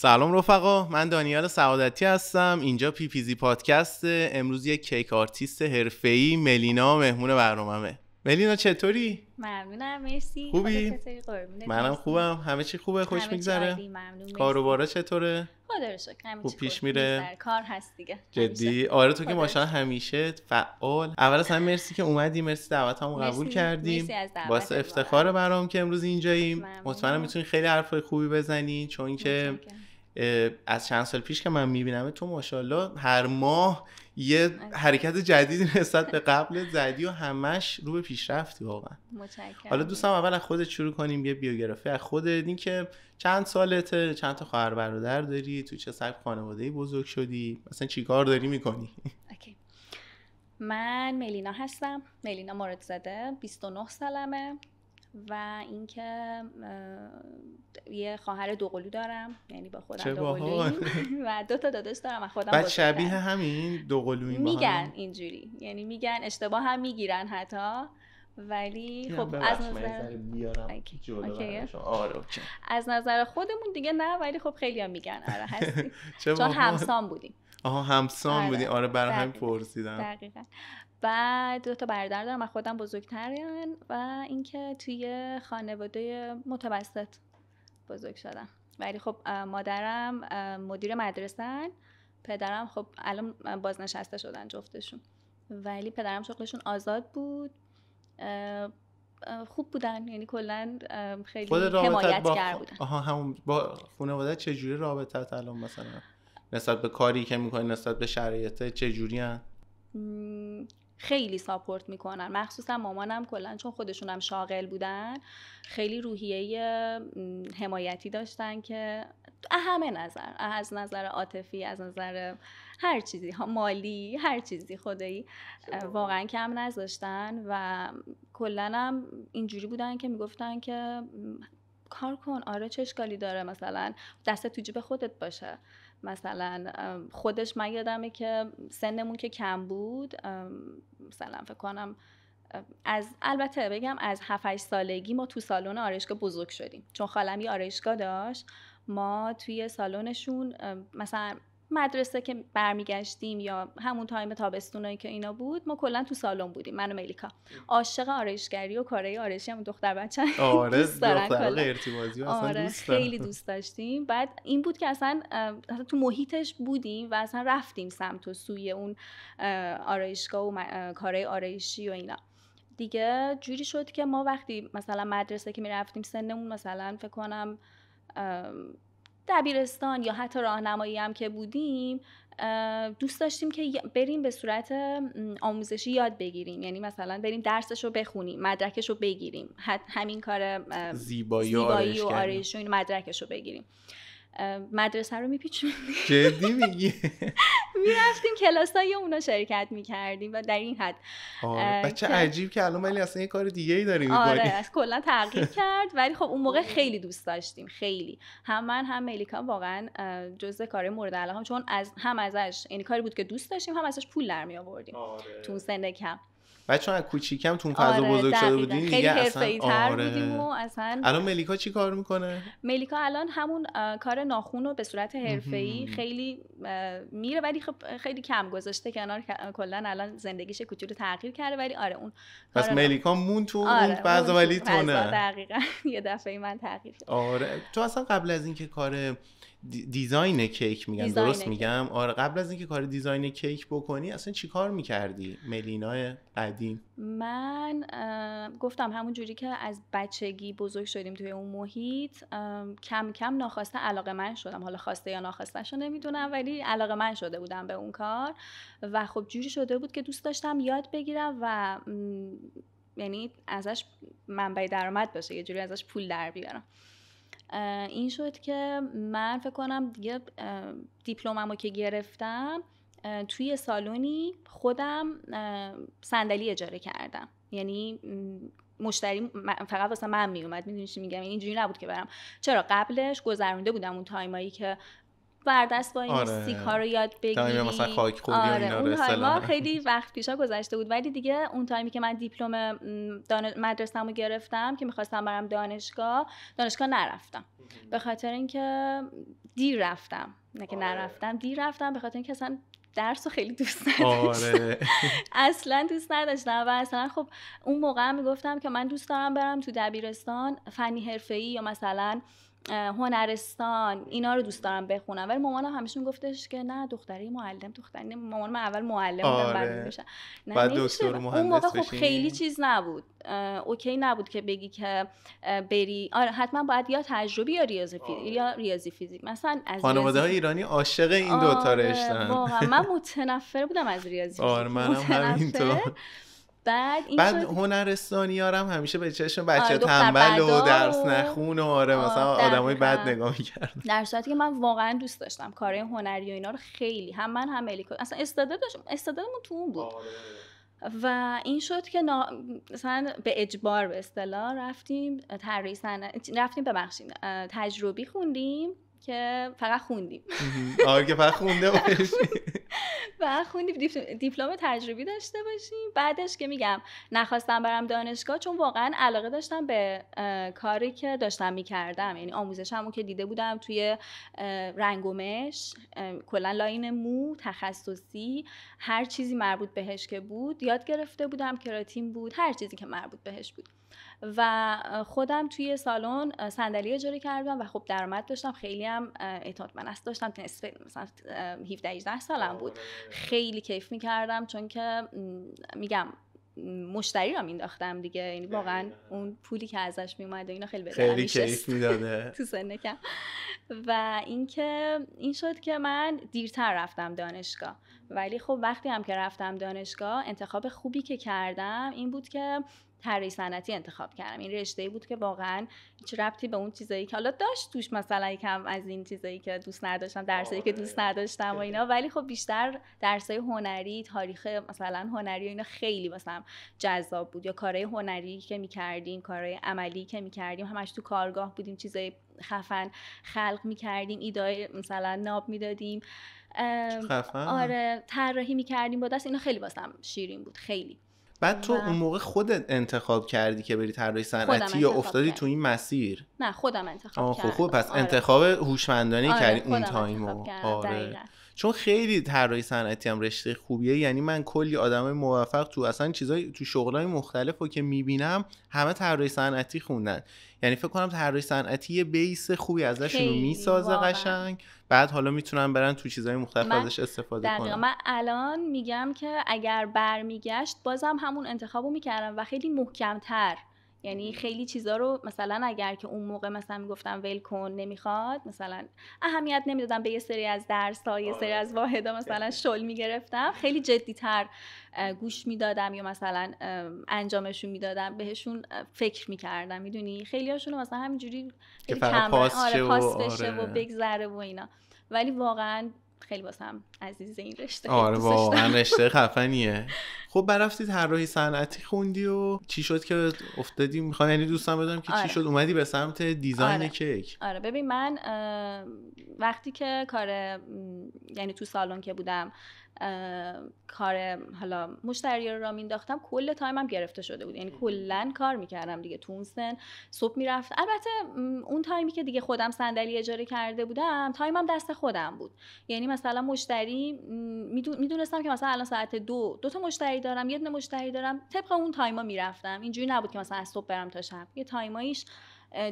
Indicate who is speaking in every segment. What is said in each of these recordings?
Speaker 1: سلام رفقا من دانیال سعادتی هستم اینجا پی پادکست امروز یک کیک آرتیست حرفه‌ای ملینا مهمون برنامه ملینا چطوری؟
Speaker 2: ممنونم مرسی خوبی؟ منم
Speaker 1: خوبم همه چی خوبه خوش میگذره؟ کاروبارا چطوره؟ خدا رو پیش میره؟
Speaker 2: کار هست دیگه جدی آره تو که ماشاءالله
Speaker 1: همیشه فعال اول از همه مرسی که اومدی مرسی دعوت قبول کردیم واسه افتخار برام که امروز اینجاییم مطمئنم میتونی خیلی حرفای خوبی بزنی چون که از چند سال پیش که من میبینم تو ماشاءالله هر ماه یه حرکت جدیدی نسبت به قبل زدی و همش رو به پیشرفتی واقعا حالا دوستم اول از خودت شروع کنیم یه بیوگرافی از خودت این که چند سالته چند تا خواهر برادر داری تو چه سبک خانواده‌ای بزرگ شدی مثلا چیکار داری میکنی
Speaker 2: من ملینا هستم ملینا مورد زده 29 سالمه و اینکه یه خواهر دوقلو دارم یعنی با خودم دوقلویم و دو تا داداش دارم و خودم بعد شبیه
Speaker 1: همین دوقلویی میگن
Speaker 2: اینجوری یعنی میگن اشتباه هم میگیرن حتی ولی خب از نظر آره از نظر خودمون دیگه نه ولی خب خیلی هم میگن آره هستی چون همسان بودیم
Speaker 1: آها همسان بودیم آره، بودی آره برای هم پرسیدم
Speaker 2: و دو تا برادر دارم و خودم بزرگترن و اینکه توی خانواده متوسط بزرگ شدم ولی خب مادرم مدیر مدرسن پدرم خب الان بازنشسته شدن جفتشون ولی پدرم شغلشون آزاد بود خوب بودن یعنی کلا خیلی حمایتگر با... بودن
Speaker 1: آها همون با خانواده چجوری رابطت الان مثلا نسبت به کاری که میکنی نسبت به شرایطه چه هن؟
Speaker 2: خیلی ساپورت میکنن مخصوصا مامانم کلا چون خودشون هم شاغل بودن خیلی روحیه حمایتی داشتن که همه نظر از نظر عاطفی از نظر هر چیزی مالی هر چیزی خدایی واقعا کم نذاشتن و کلا هم اینجوری بودن که میگفتن که کار کن آره چه داره مثلا دست تو جیب خودت باشه مثلا خودش من یادمه که سنمون که کم بود مثلا فکر کنم از البته بگم از 7 سالگی ما تو سالن آرایشگاه بزرگ شدیم چون خالمی یه آرایشگاه داشت ما توی سالنشون مثلا مدرسه که برمیگشتیم یا همون تایم تابستونایی که اینا بود ما کلا تو سالن بودیم من و ملیکا عاشق آرایشگری و کارهای آرایشی هم دختر بچه آره،, آره دوست دارن آره دوست خیلی دوست داشتیم بعد این بود که اصلا تو محیطش بودیم و اصلا رفتیم سمت و سوی اون آرایشگاه و کارهای آرایشی و اینا دیگه جوری شد که ما وقتی مثلا مدرسه که میرفتیم سنمون مثلا فکر کنم دبیرستان یا حتی راهنمایی هم که بودیم دوست داشتیم که بریم به صورت آموزشی یاد بگیریم یعنی مثلا بریم درسش رو بخونیم مدرکش رو بگیریم همین کار زیبایی, و آرایش و این مدرکش رو بگیریم مدرسه رو میپیچونیم
Speaker 1: جدی میگی
Speaker 2: میرفتیم کلاس های اونا شرکت میکردیم و در این حد آره. بچه عجیب
Speaker 1: که الان ولی اصلا یه کار دیگه ای داریم آره از
Speaker 2: کلا تغییر کرد ولی خب اون موقع خیلی دوست داشتیم خیلی هم من هم ملیکا واقعا جزء کار مورد علاقه چون از هم ازش یعنی کاری بود که دوست داشتیم هم ازش پول در می آوردیم آره. تو سن کم
Speaker 1: چون از کوچیکم تون فضا آره، بزرگ شده بودین آره. بودیم
Speaker 2: اصلا الان
Speaker 1: ملیکا چی کار میکنه
Speaker 2: ملیکا الان همون کار ناخون رو به صورت ای خیلی میره ولی خب خیلی کم گذاشته کنار کلا الان زندگیش کوچولو تغییر کرده ولی آره اون پس ملیکا مون تو آره، اون فضا ولی نه دقیقاً یه دفعه من تغییر
Speaker 1: آره تو اصلا قبل از اینکه کار دیزاین کیک میگن درست میگم آره قبل از اینکه کار دیزاین کیک بکنی اصلا چی کار میکردی ملینا قدیم
Speaker 2: من گفتم همون جوری که از بچگی بزرگ شدیم توی اون محیط کم کم ناخواسته علاقه من شدم حالا خواسته یا ناخواستهش نمیدونم ولی علاقه من شده بودم به اون کار و خب جوری شده بود که دوست داشتم یاد بگیرم و یعنی ازش منبع درآمد باشه یه جوری ازش پول در بیارم این شد که من فکر کنم دیگه دیپلممو که گرفتم توی سالونی خودم صندلی اجاره کردم یعنی مشتری فقط واسه من میومد میدونی چی میگم اینجوری نبود که برم چرا قبلش گذرونده بودم اون تایمایی که بردست با این آره. رو یاد بگیری مثلا خاک خوبی آره. اون خیلی وقت پیشا گذشته بود ولی دیگه اون تایمی که من دیپلم مدرسم رو گرفتم که میخواستم برم دانشگاه دانشگاه نرفتم به خاطر اینکه دیر رفتم نه که آره. نرفتم دیر رفتم به خاطر اینکه اصلا درس رو خیلی دوست آره. نداشتم آره. اصلا دوست نداشتم و اصلا خب اون موقع میگفتم که من دوست دارم برم تو دبیرستان فنی ای یا مثلا هنرستان اینا رو دوست دارم بخونم ولی مامانم همیشه گفتش که نه دختری معلم دختری مامانم اول معلم آره. نه بعد دکتر اون موقع خب خیلی چیز نبود اوکی نبود که بگی که بری آره حتما باید یا تجربی یا ریاضی فیزیک آره. یا ریاضی فیزیک مثلا از خانواده های
Speaker 1: ایرانی عاشق این آره. دو تا آره، رشتن
Speaker 2: من متنفر بودم از ریاضی
Speaker 1: آره منم همینطور بعد این هنرستانی هم همیشه به چشم آره، بچه تنبل و درس نخون و آره مثلا آدمای بد نگاه میکرد
Speaker 2: در صورتی که من واقعا دوست داشتم کارهای هنری و اینا رو خیلی هم من هم الیکو اصلا استعداد استعدادمون تو اون بود آره. و این شد که نا... مثلا به اجبار به اصطلاح رفتیم تری رفتیم ببخشید تجربی خوندیم که فقط خوندیم
Speaker 1: آره که فقط خونده باشیم
Speaker 2: فقط خوندیم دیپلم تجربی داشته باشیم بعدش که میگم نخواستم برم دانشگاه چون واقعا علاقه داشتم به کاری که داشتم میکردم یعنی همون که دیده بودم توی رنگومش کلا لاین مو تخصصی هر چیزی مربوط بهش که بود یاد گرفته بودم کراتین بود هر چیزی که مربوط بهش بود و خودم توی سالن صندلی اجاره کردم و خب درآمد داشتم خیلی هم اعتماد من است داشتم نصف مثلا 17 18 سالم آره، بود آره، آره. خیلی کیف میکردم چون که میگم مشتری را مینداختم دیگه یعنی واقعا اون پولی که ازش می و اینا خیلی به خیلی کیف
Speaker 1: میداده تو
Speaker 2: سن کم و اینکه این شد که من دیرتر رفتم دانشگاه ولی خب وقتی هم که رفتم دانشگاه انتخاب خوبی که کردم این بود که طراحی صنعتی انتخاب کردم این رشته بود که واقعا هیچ ربطی به اون چیزایی که حالا داشت توش مثلا یکم از این چیزایی که دوست نداشتم درسایی که دوست آره، نداشتم و اینا ولی خب بیشتر درسای هنری تاریخ مثلا هنری و اینا خیلی مثلا جذاب بود یا کارهای هنری که میکردیم کارهای عملی که میکردیم همش تو کارگاه بودیم چیزای خفن خلق میکردیم ایدای مثلا ناب میدادیم آره طراحی میکردیم با دست اینا خیلی واسم شیرین بود خیلی
Speaker 1: بعد تو اون موقع خودت انتخاب کردی که بری طراحی صنعتی یا افتادی تو این مسیر
Speaker 2: نه خودم انتخاب
Speaker 1: خب، خب، کردم خب پس آره. انتخاب هوشمندانه آره. کردی اون تایمو آره. چون خیلی طراحی صنعتی هم رشته خوبیه یعنی من کلی آدمای موفق تو اصلا چیزای تو شغلای مختلف رو که میبینم همه طراحی صنعتی خوندن یعنی فکر کنم طراحی صنعتی یه بیس خوبی ازشونو رو میسازه قشنگ بعد حالا میتونن برن تو چیزای مختلف ازش استفاده کنم. کنن من
Speaker 2: الان میگم که اگر برمیگشت بازم همون انتخاب میکردم و خیلی محکمتر یعنی خیلی چیزا رو مثلا اگر که اون موقع مثلا میگفتم ول کن نمیخواد مثلا اهمیت نمیدادم به یه سری از درس ها یه سری آره. از واحدا مثلا شل میگرفتم خیلی تر گوش میدادم یا مثلا انجامشون میدادم بهشون فکر میکردم میدونی خیلی هاشون مثلا همینجوری خیلی آره پاس آره. بشه و, آره. و بگذره و اینا ولی واقعا خیلی واسم عزیز این رشته آره واقعا رشته
Speaker 1: خفنیه خب برفتی طراحی صنعتی خوندی و چی شد که افتادی میخوام یعنی دوستم بدونم که چی آره. شد اومدی به سمت دیزاین آره. کیک
Speaker 2: آره ببین من وقتی که کار یعنی تو سالن که بودم کار حالا مشتری رو را مینداختم کل تایمم گرفته شده بود یعنی کلا کار میکردم دیگه تو اون سن صبح میرفت البته اون تایمی که دیگه خودم صندلی اجاره کرده بودم تایمم دست خودم بود یعنی مثلا مشتری میدونستم که مثلا الان ساعت دو دو تا مشتری دارم یه دونه مشتری دارم طبق اون تایما میرفتم اینجوری نبود که مثلا از صبح برم تا شب یه تایمایش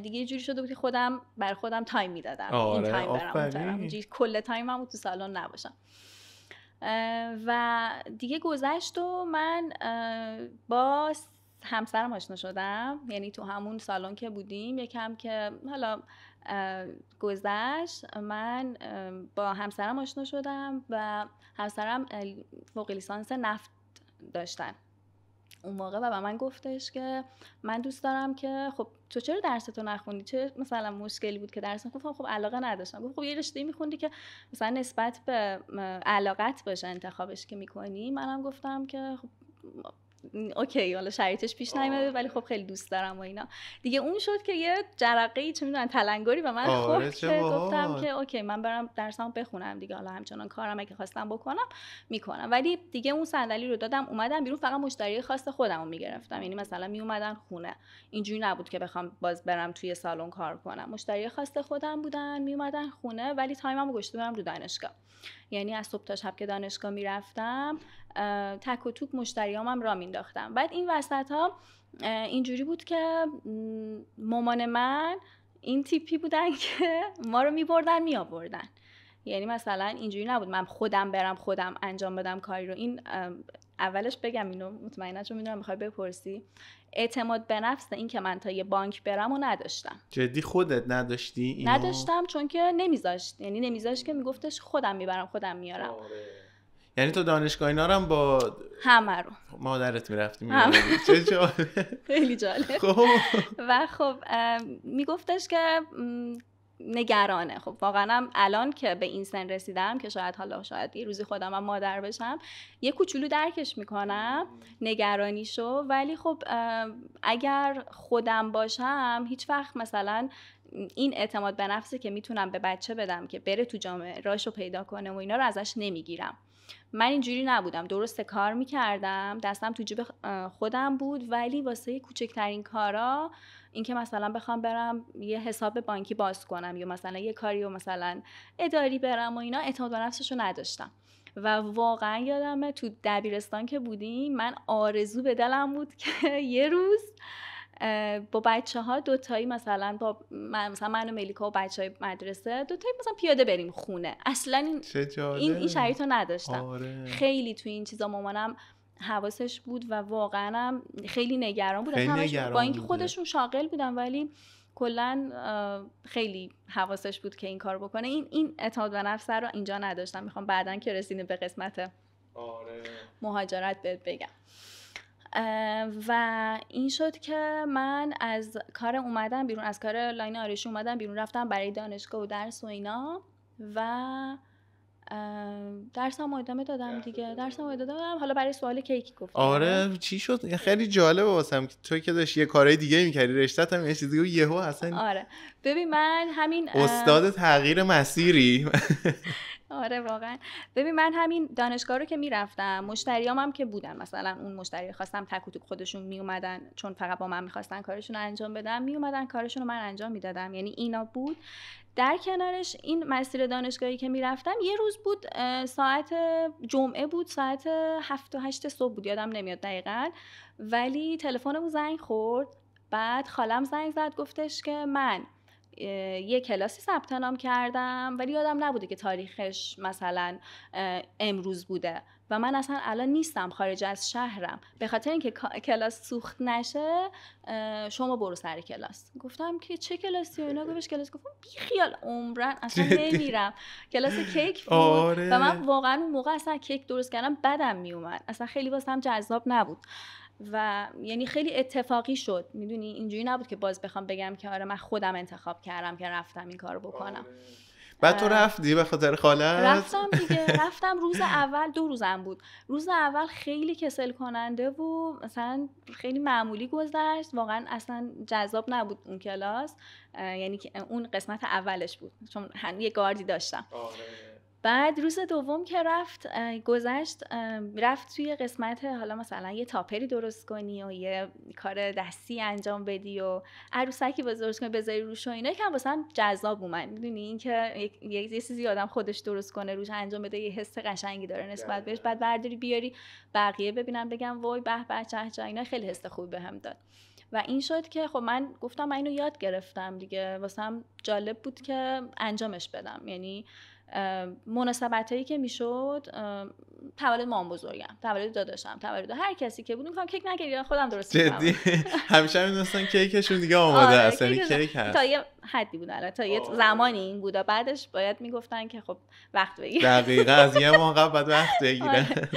Speaker 2: دیگه جوری شده بود که خودم بر خودم تایم میدادم آره، این تایم برم, کل تایمم تو سالن نباشم و دیگه گذشت و من با همسرم آشنا شدم یعنی تو همون سالن که بودیم یکم که حالا گذشت من با همسرم آشنا شدم و همسرم فوق لیسانس نفت داشتن اون موقع و به من گفتش که من دوست دارم که خب تو چرا تو نخوندی چه مثلا مشکلی بود که درس گفتم خب علاقه نداشتم گفت خب یه رشته میخوندی که مثلا نسبت به علاقت باشه انتخابش که میکنی منم گفتم که خب اوکی حالا شرایطش پیش نیومده ولی خب خیلی دوست دارم و اینا دیگه اون شد که یه جرقه ای چه میدونن تلنگری به من آره، خورد که گفتم که اوکی من برم درسام بخونم دیگه حالا همچنان کارم که خواستم بکنم میکنم ولی دیگه اون صندلی رو دادم اومدم بیرون فقط مشتری خاص خودم رو میگرفتم یعنی مثلا می اومدن خونه اینجوری نبود که بخوام باز برم توی سالن کار کنم مشتری خاص خودم بودن اومدن خونه ولی تایمم گشته برم رو دانشگاه یعنی از صبح تا شب که دانشگاه میرفتم تک و توک مشتریامم را مینداختم بعد این وسط ها اینجوری بود که مامان من این تیپی بودن که ما رو میبردن میآوردن یعنی مثلا اینجوری نبود من خودم برم خودم انجام بدم کاری رو این اولش بگم اینو مطمئنا چون میدونم میخوای بپرسی اعتماد به نفس این که من تا یه بانک برم و نداشتم
Speaker 1: جدی خودت نداشتی اینو؟ نداشتم
Speaker 2: چون که نمیذاشت یعنی نمیذاشت که میگفتش خودم میبرم خودم میارم آره.
Speaker 1: یعنی تو دانشگاه اینا با همه رو مادرت میرفتی چه جالب
Speaker 2: خیلی جالب خب و خب میگفتش که نگرانه خب واقعا هم الان که به این سن رسیدم که شاید حالا شاید یه روزی خودم هم مادر بشم یه کوچولو درکش میکنم نگرانیشو ولی خب اگر خودم باشم هیچ وقت مثلا این اعتماد به نفسه که میتونم به بچه بدم که بره تو جامعه راهشو پیدا کنه و اینا رو ازش نمیگیرم من اینجوری نبودم درست کار میکردم دستم تو جیب خودم بود ولی واسه کوچکترین کارا اینکه مثلا بخوام برم یه حساب بانکی باز کنم یا مثلا یه کاری و مثلا اداری برم و اینا اعتماد به نفسش رو نداشتم و واقعا یادمه تو دبیرستان که بودیم من آرزو به دلم بود که یه روز با بچه ها دوتایی مثلا با من مثلا من و ملیکا و بچه های مدرسه دوتایی مثلا پیاده بریم خونه اصلا این
Speaker 1: این, این رو نداشتم آره. خیلی
Speaker 2: تو این چیزا مامانم حواسش بود و واقعا خیلی نگران بود خیلی نگران با اینکه خودشون شاغل بودن ولی کلا خیلی حواسش بود که این کار بکنه این این اعتماد و نفس رو اینجا نداشتم میخوام بعدا که رسیدیم به قسمت آره. مهاجرت بهت بگم و این شد که من از کار اومدم بیرون از کار لاین آرشی اومدم بیرون رفتم برای دانشگاه و درس و اینا و هم ادامه دادم دیگه هم ادامه دادم حالا برای سوال کیک گفت آره
Speaker 1: چی شد خیلی جالبه واسم تو که داشت یه کارهای دیگه میکردی رشته هم یه چیزی یهو اصلا
Speaker 2: آره ببین من همین استاد
Speaker 1: تغییر مسیری
Speaker 2: آره واقعا ببین من همین دانشگاه رو که میرفتم مشتریام هم که بودن مثلا اون مشتری خواستم تک خودشون میومدن چون فقط با من میخواستن کارشون رو انجام بدم میومدن کارشون رو من انجام میدادم یعنی اینا بود در کنارش این مسیر دانشگاهی که میرفتم یه روز بود ساعت جمعه بود ساعت هفت و هشت صبح بود یادم نمیاد دقیقا ولی تلفنمو زنگ خورد بعد خالم زنگ زد گفتش که من یه کلاسی ثبت نام کردم ولی یادم نبوده که تاریخش مثلا امروز بوده و من اصلا الان نیستم خارج از شهرم به خاطر اینکه کلاس سوخت نشه شما برو سر کلاس گفتم که چه کلاسی و اینا گفتش کلاس گفتم بیخیال خیال عمرن اصلا نمیرم کلاس کیک بود آره. و من واقعا اون موقع اصلا کیک درست کردم بدم میومد اصلا خیلی واسم جذاب نبود و یعنی خیلی اتفاقی شد میدونی اینجوری نبود که باز بخوام بگم که آره من خودم انتخاب کردم که رفتم این کارو بکنم آره. بعد تو
Speaker 1: رفتی به خاطر خالت رفتم دیگه رفتم
Speaker 2: روز اول دو روزم بود روز اول خیلی کسل کننده و مثلا خیلی معمولی گذشت واقعا اصلا جذاب نبود اون کلاس یعنی اون قسمت اولش بود چون یه گاردی داشتم آره. بعد روز دوم که رفت گذشت رفت توی قسمت حالا مثلا یه تاپری درست کنی و یه کار دستی انجام بدی و عروسکی بزرگ کنی بذاری روش و اینا که هم جذاب اومد میدونی اینکه یه چیزی آدم خودش درست کنه روش انجام بده یه حس قشنگی داره نسبت بهش بعد بله. برداری بیاری بقیه ببینم بگم وای به به چه اینا خیلی حس خوبی بهم داد و این شد که خب من گفتم من اینو یاد گرفتم دیگه هم جالب بود که انجامش بدم یعنی مناسبت هایی که میشد تولد مام بزرگم تولد داداشم تولد هر کسی که بود میگفتم کیک نگیری خودم درست جدی
Speaker 1: همیشه میدونستن کیکشون دیگه آماده آره، است یعنی کیک هست تا یه
Speaker 2: حدی بود تا یه زمانی این بود بعدش باید میگفتن که خب وقت بگیر دقیقه از یه قبل
Speaker 1: وقت آره. بگیره.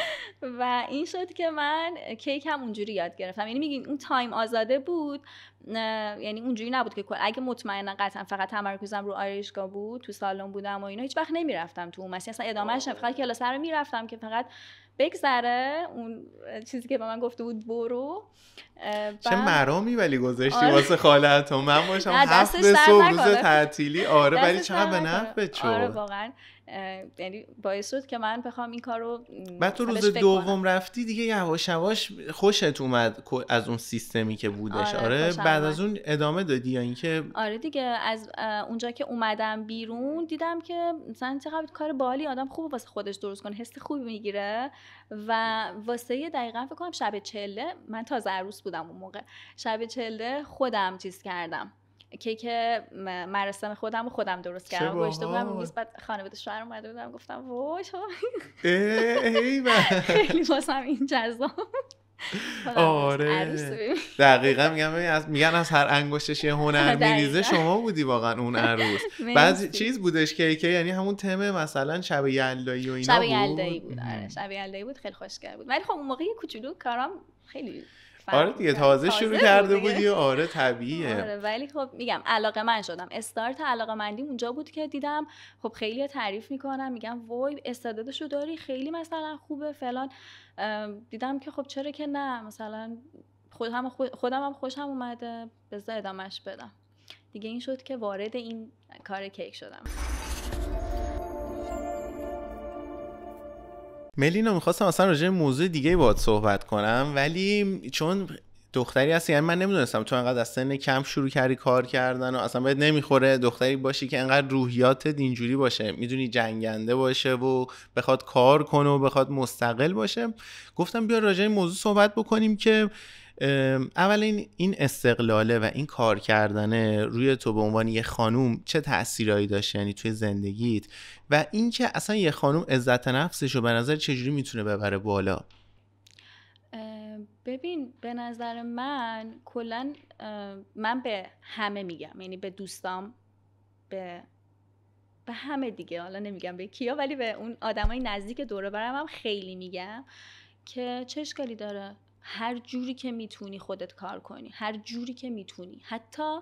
Speaker 2: و این شد که من کیک هم اونجوری یاد گرفتم یعنی میگین اون تایم آزاده بود یعنی اونجوری نبود که اگه مطمئنا قطعا فقط تمرکزم رو آرایشگاه بود تو سالن بودم و اینا هیچ وقت نمیرفتم تو اون مسیح اصلا ادامهش آره. فقط کلاس رو میرفتم که فقط بگذره اون چیزی که به من گفته بود برو چه مرامی
Speaker 1: ولی گذاشتی آره. واسه خالت من باشم هفت صبح روز تعطیلی آره ولی چقدر به آره
Speaker 2: واقعا یعنی باعث شد که من بخوام این کارو بعد تو روز دوم
Speaker 1: رفتی دیگه یواش یواش خوشت اومد از اون سیستمی که بودش آره, آره، بعد از اون ادامه دادی یا اینکه
Speaker 2: آره دیگه از اونجا که اومدم بیرون دیدم که مثلا چقدر کار بالی آدم خوب واسه خودش درست کنه حس خوبی میگیره و واسه دقیقا فکر کنم شب چله من تازه عروس بودم اون موقع شب چله خودم چیز کردم کیک مراسم خودم و خودم درست کردم گوشته بودم نیست بعد خانواده شوهر اومده بودم گفتم وای خیلی واسم این جذاب آره
Speaker 1: دقیقا میگم از میگن از هر انگشتش یه هنر آره، میریزه شما بودی واقعا اون عروس بعضی چیز بودش که که یعنی همون تمه مثلا شب یلدایی و اینا شب یلدایی بود آره
Speaker 2: شب یلدایی بود خیلی خوشگل بود ولی خب اون موقع کوچولو کارام خیلی آره دیگه تازه, شروع کرده بودی و آره
Speaker 1: طبیعیه آره
Speaker 2: ولی خب میگم علاقه من شدم استارت علاقه مندی اونجا بود که دیدم خب خیلی تعریف میکنم میگم وای استعدادشو داری خیلی مثلا خوبه فلان دیدم که خب چرا که نه مثلا خود هم خود خودم هم خوشم اومده بذار ادامش بدم دیگه این شد که وارد این کار کیک شدم
Speaker 1: ملینا میخواستم اصلا راجع موضوع دیگه باید صحبت کنم ولی چون دختری هستی یعنی من نمیدونستم تو انقدر از سن کم شروع کردی کار کردن و اصلا بهت نمیخوره دختری باشی که انقدر روحیاتت اینجوری باشه میدونی جنگنده باشه و بخواد کار کنه و بخواد مستقل باشه گفتم بیا راجع این موضوع صحبت بکنیم که اول این استقلاله و این کار کردنه روی تو به عنوان یه خانوم چه تاثیرایی داشت یعنی توی زندگیت و اینکه اصلا یه خانوم عزت نفسش رو به نظر چجوری میتونه ببره بالا
Speaker 2: ببین به نظر من کلا من به همه میگم یعنی به دوستام به به همه دیگه حالا نمیگم به کیا ولی به اون آدمای نزدیک دور برم هم خیلی میگم که چه اشکالی داره هر جوری که میتونی خودت کار کنی هر جوری که میتونی حتی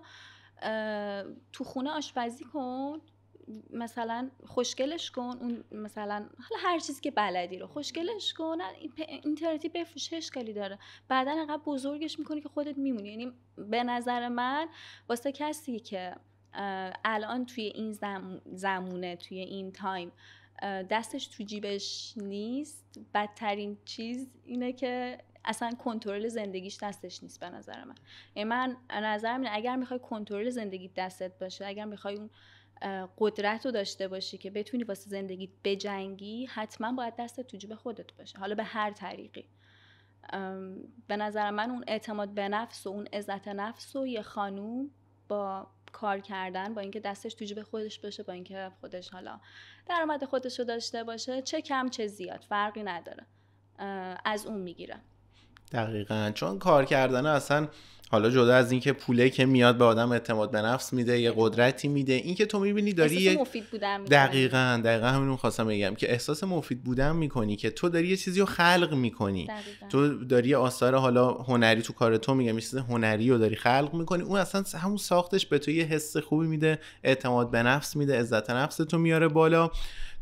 Speaker 2: تو خونه آشپزی کن مثلا خوشگلش کن اون مثلا حالا هر چیزی که بلدی رو خوشگلش کن اینترنتی بفروش اشکالی داره بعدا انقدر بزرگش میکنی که خودت میمونی یعنی به نظر من واسه کسی که الان توی این زم... زمونه توی این تایم دستش تو جیبش نیست بدترین چیز اینه که اصلا کنترل زندگیش دستش نیست به نظر من یعنی من نظرم اگر میخوای کنترل زندگی دستت باشه اگر میخوای اون قدرت رو داشته باشی که بتونی واسه زندگیت بجنگی حتما باید دستت تو جیب خودت باشه حالا به هر طریقی به نظر من اون اعتماد به نفس و اون عزت نفس و یه خانوم با کار کردن با اینکه دستش تو جیب خودش باشه با اینکه خودش حالا درآمد خودش رو داشته باشه چه کم چه زیاد فرقی نداره از اون میگیره
Speaker 1: دقیقا چون کار کردن اصلا حالا جدا از اینکه پوله که میاد به آدم اعتماد به نفس میده یه قدرتی میده اینکه تو میبینی داری یه...
Speaker 2: مفید بودن میکنی. دقیقا
Speaker 1: دقیقا همین خواستم بگم که احساس مفید بودن میکنی که تو داری یه چیزی رو خلق میکنی دقیقا. تو داری آثار حالا هنری تو کار تو میگم یه چیز هنری رو داری خلق میکنی اون اصلا همون ساختش به تو یه حس خوبی میده اعتماد به نفس میده عزت نفس تو میاره بالا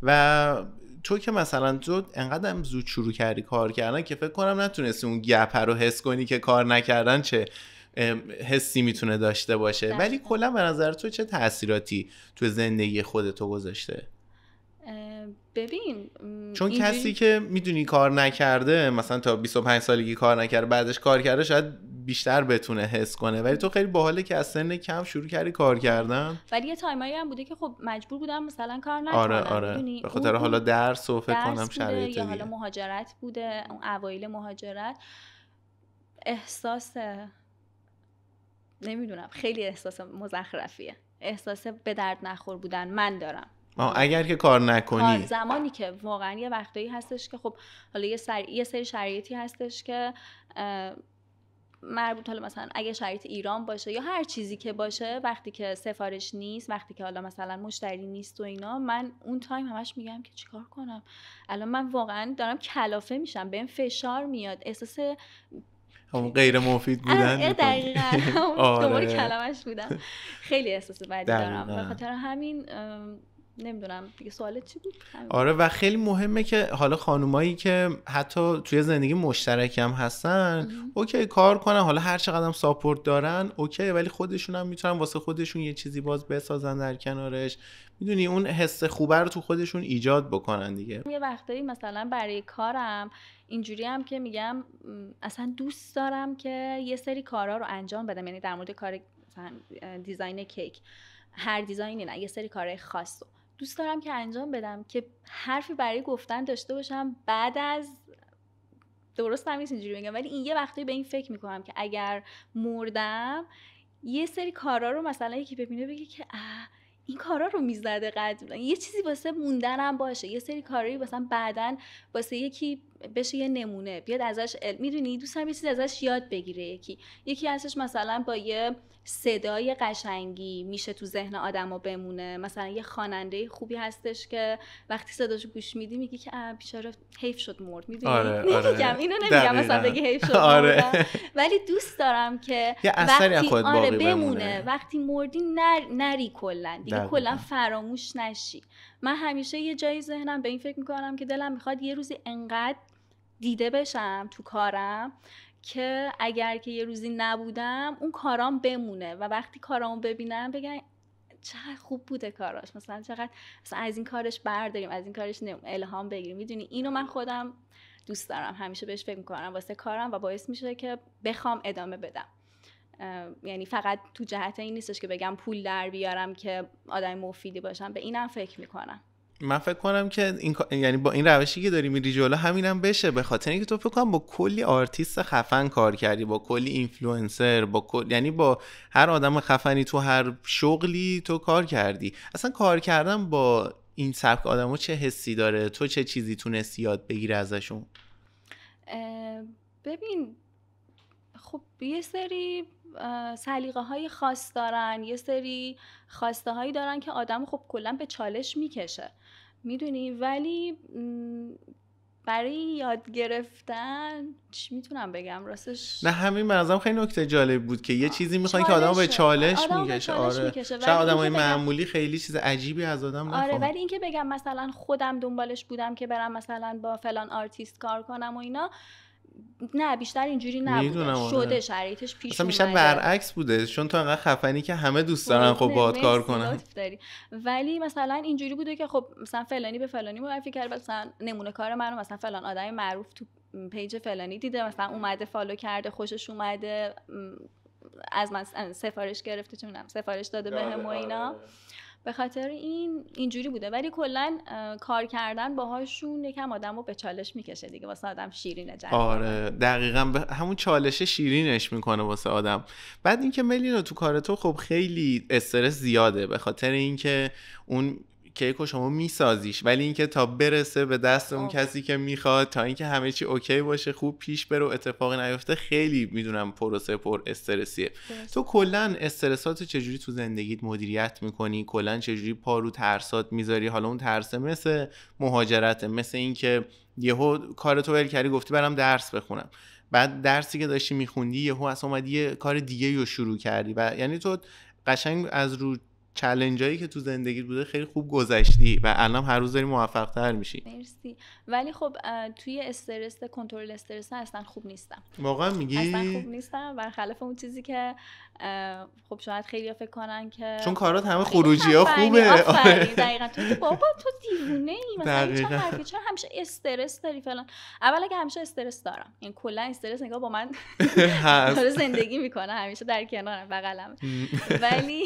Speaker 1: و تو که مثلا تو انقدر زود شروع کردی کار کردن که فکر کنم نتونستی اون گپه رو حس کنی که کار نکردن چه حسی میتونه داشته باشه ولی کلا به نظر تو چه تاثیراتی تو زندگی خودتو گذاشته
Speaker 2: ببین چون کسی که
Speaker 1: میدونی کار نکرده مثلا تا 25 سالگی کار نکرده بعدش کار کرده شاید بیشتر بتونه حس کنه ولی تو خیلی باحاله که از سن کم شروع کردی کار کردن
Speaker 2: ولی یه تایمایی هم بوده که خب مجبور بودم مثلا کار نکنم آره, آره. به خاطر حالا درس و فکر کنم شرایط یا حالا مهاجرت بوده اون اوایل مهاجرت احساس نمیدونم خیلی احساس مزخرفیه احساس به درد نخور بودن من دارم
Speaker 1: اگر که کار نکنی
Speaker 2: زمانی که واقعا یه وقتایی هستش که خب حالا یه, سر... یه سری شرایطی هستش که مربوط حالا مثلا اگه شرایط ایران باشه یا هر چیزی که باشه وقتی که سفارش نیست وقتی که حالا مثلا مشتری نیست و اینا من اون تایم همش میگم که چیکار کنم الان من واقعا دارم کلافه میشم بهم فشار میاد احساس
Speaker 1: همون غیر مفید آره، بودن دقیقا آره. دوباره کلمش بودم
Speaker 2: خیلی احساس بدی دارم به همین نمیدونم دیگه سوالت چی بود آره
Speaker 1: و خیلی مهمه که حالا خانومایی که حتی توی زندگی مشترک هم هستن اوکی کار کنن حالا هر چقدر ساپورت دارن اوکی ولی خودشون هم میتونن واسه خودشون یه چیزی باز بسازن در کنارش میدونی اون حس خوبه رو تو خودشون ایجاد بکنن دیگه یه
Speaker 2: وقتایی مثلا برای کارم اینجوری هم که میگم اصلا دوست دارم که یه سری کارا رو انجام بدم یعنی در مورد کار دیزاین کیک هر دیزاینی نه یه سری کارهای خاص دوست دارم که انجام بدم که حرفی برای گفتن داشته باشم بعد از درست هم نیست اینجوری بگم ولی این یه وقتی به این فکر میکنم که اگر مردم یه سری کارا رو مثلا یکی ببینه بگه که اه این کارا رو میزده قد یه چیزی واسه موندنم باشه یه سری کارایی واسه بعدا واسه یکی بشه یه نمونه بیاد ازش ال... میدونی دوست هم ازش یاد بگیره یکی یکی ازش مثلا با یه صدای قشنگی میشه تو ذهن آدما بمونه مثلا یه خواننده خوبی هستش که وقتی صداشو گوش میدی میگی که بیچاره حیف شد مرد میدونی آره، آره، نمیگم اینو نمیگم مثلا بگی حیف شد آره. ولی دوست دارم که یه وقتی آره بمونه. وقتی مردی نر... نری کلا دیگه کلا فراموش نشی من همیشه یه جایی ذهنم به این فکر میکنم که دلم میخواد یه روزی انقدر دیده بشم تو کارم که اگر که یه روزی نبودم اون کارام بمونه و وقتی کارامو ببینم بگن چقدر خوب بوده کاراش مثلا چقدر مثلا از این کارش برداریم از این کارش الهام بگیریم میدونی اینو من خودم دوست دارم همیشه بهش فکر میکنم واسه کارم و باعث میشه که بخوام ادامه بدم یعنی فقط تو جهت این نیستش که بگم پول در بیارم که آدم مفیدی باشم به اینم فکر میکنم
Speaker 1: من فکر کنم که این یعنی با این روشی که داری میری جلو همینم بشه به خاطر اینکه تو فکر کنم با کلی آرتیست خفن کار کردی با کلی اینفلوئنسر با یعنی با هر آدم خفنی تو هر شغلی تو کار کردی اصلا کار کردن با این سبک آدمو چه حسی داره تو چه چیزی تونستی یاد بگیری ازشون
Speaker 2: ببین خب یه سری سلیقه های خاص دارن یه سری خواسته هایی دارن که آدم خب کلا به چالش میکشه میدونی ولی برای یاد گرفتن چی میتونم بگم راستش نه
Speaker 1: همین منظرم خیلی نکته جالب بود که یه چیزی میخوان که آدم به چالش آدم میکشه آره شاید آدم های معمولی خیلی چیز عجیبی از آدم نخوان آره ولی
Speaker 2: اینکه بگم مثلا خودم دنبالش بودم که برم مثلا با فلان آرتیست کار کنم و اینا نه بیشتر اینجوری نبوده آره. شده شرایطش پیش اصلا بیشتر برعکس
Speaker 1: بوده چون تو انقدر خفنی که همه دوست دارن خب باهات کار کنن
Speaker 2: ولی مثلا اینجوری بوده که خب مثلا فلانی به فلانی معرفی کرد مثلا نمونه کار رو مثلا فلان آدم معروف تو پیج فلانی دیده مثلا اومده فالو کرده خوشش اومده از من سفارش گرفته چون سفارش داده به و بله، اینا آره. به خاطر این اینجوری بوده ولی کلا کار کردن باهاشون یکم آدم رو به چالش میکشه دیگه واسه آدم شیرینه جنگ
Speaker 1: آره دقیقا همون چالش شیرینش میکنه واسه آدم بعد اینکه ملینا تو کار تو خب خیلی استرس زیاده به خاطر اینکه اون کیک رو شما میسازیش ولی اینکه تا برسه به دست اون کسی که میخواد تا اینکه همه چی اوکی باشه خوب پیش بره و اتفاقی نیفته خیلی میدونم پروسه پر استرسیه تو کلا استرسات چجوری تو زندگیت مدیریت میکنی کلا چجوری پا رو ترسات میذاری حالا اون ترسه مثل مهاجرت مثل اینکه یهو کارتو ول کردی گفتی برم درس بخونم بعد درسی که داشتی میخوندی یهو اصلا اومدی کار دیگه رو شروع کردی و یعنی تو قشنگ از رو چلنج که تو زندگی بوده خیلی خوب گذشتی و الان هر روز داری موفق تر میشی
Speaker 2: مرسی ولی خب توی استرس کنترل استرس اصلا خوب نیستم
Speaker 1: واقعا میگی اصلا خوب
Speaker 2: نیستم برخلاف اون چیزی که خب شاید خیلی فکر کنن که چون کارات
Speaker 1: همه خروجی ها خوبه آفرین آره. دقیقا
Speaker 2: تو بابا تو دیوونه ای مثلا چرا همیشه استرس داری فلان اول اگه همیشه استرس دارم این یعنی کلا استرس نگاه با من
Speaker 1: داره زندگی
Speaker 2: میکنه همیشه در کنارم بغلم ولی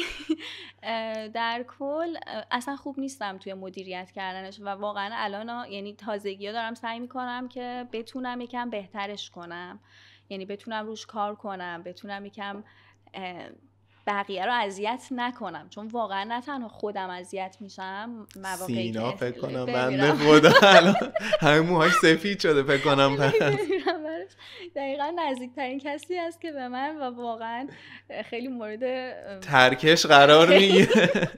Speaker 2: در کل اصلا خوب نیستم توی مدیریت کردنش و واقعا الان یعنی تازگی ها دارم سعی میکنم که بتونم یکم بهترش کنم یعنی بتونم روش کار کنم بتونم یکم بقیه رو اذیت نکنم چون واقعا نه تنها خودم اذیت میشم مواقعی سینا فکر کنم بنده خدا
Speaker 1: همه موهاش سفید شده فکر کنم
Speaker 2: دقیقا نزدیکترین کسی است که به من و واقعا خیلی مورد ترکش قرار میگیره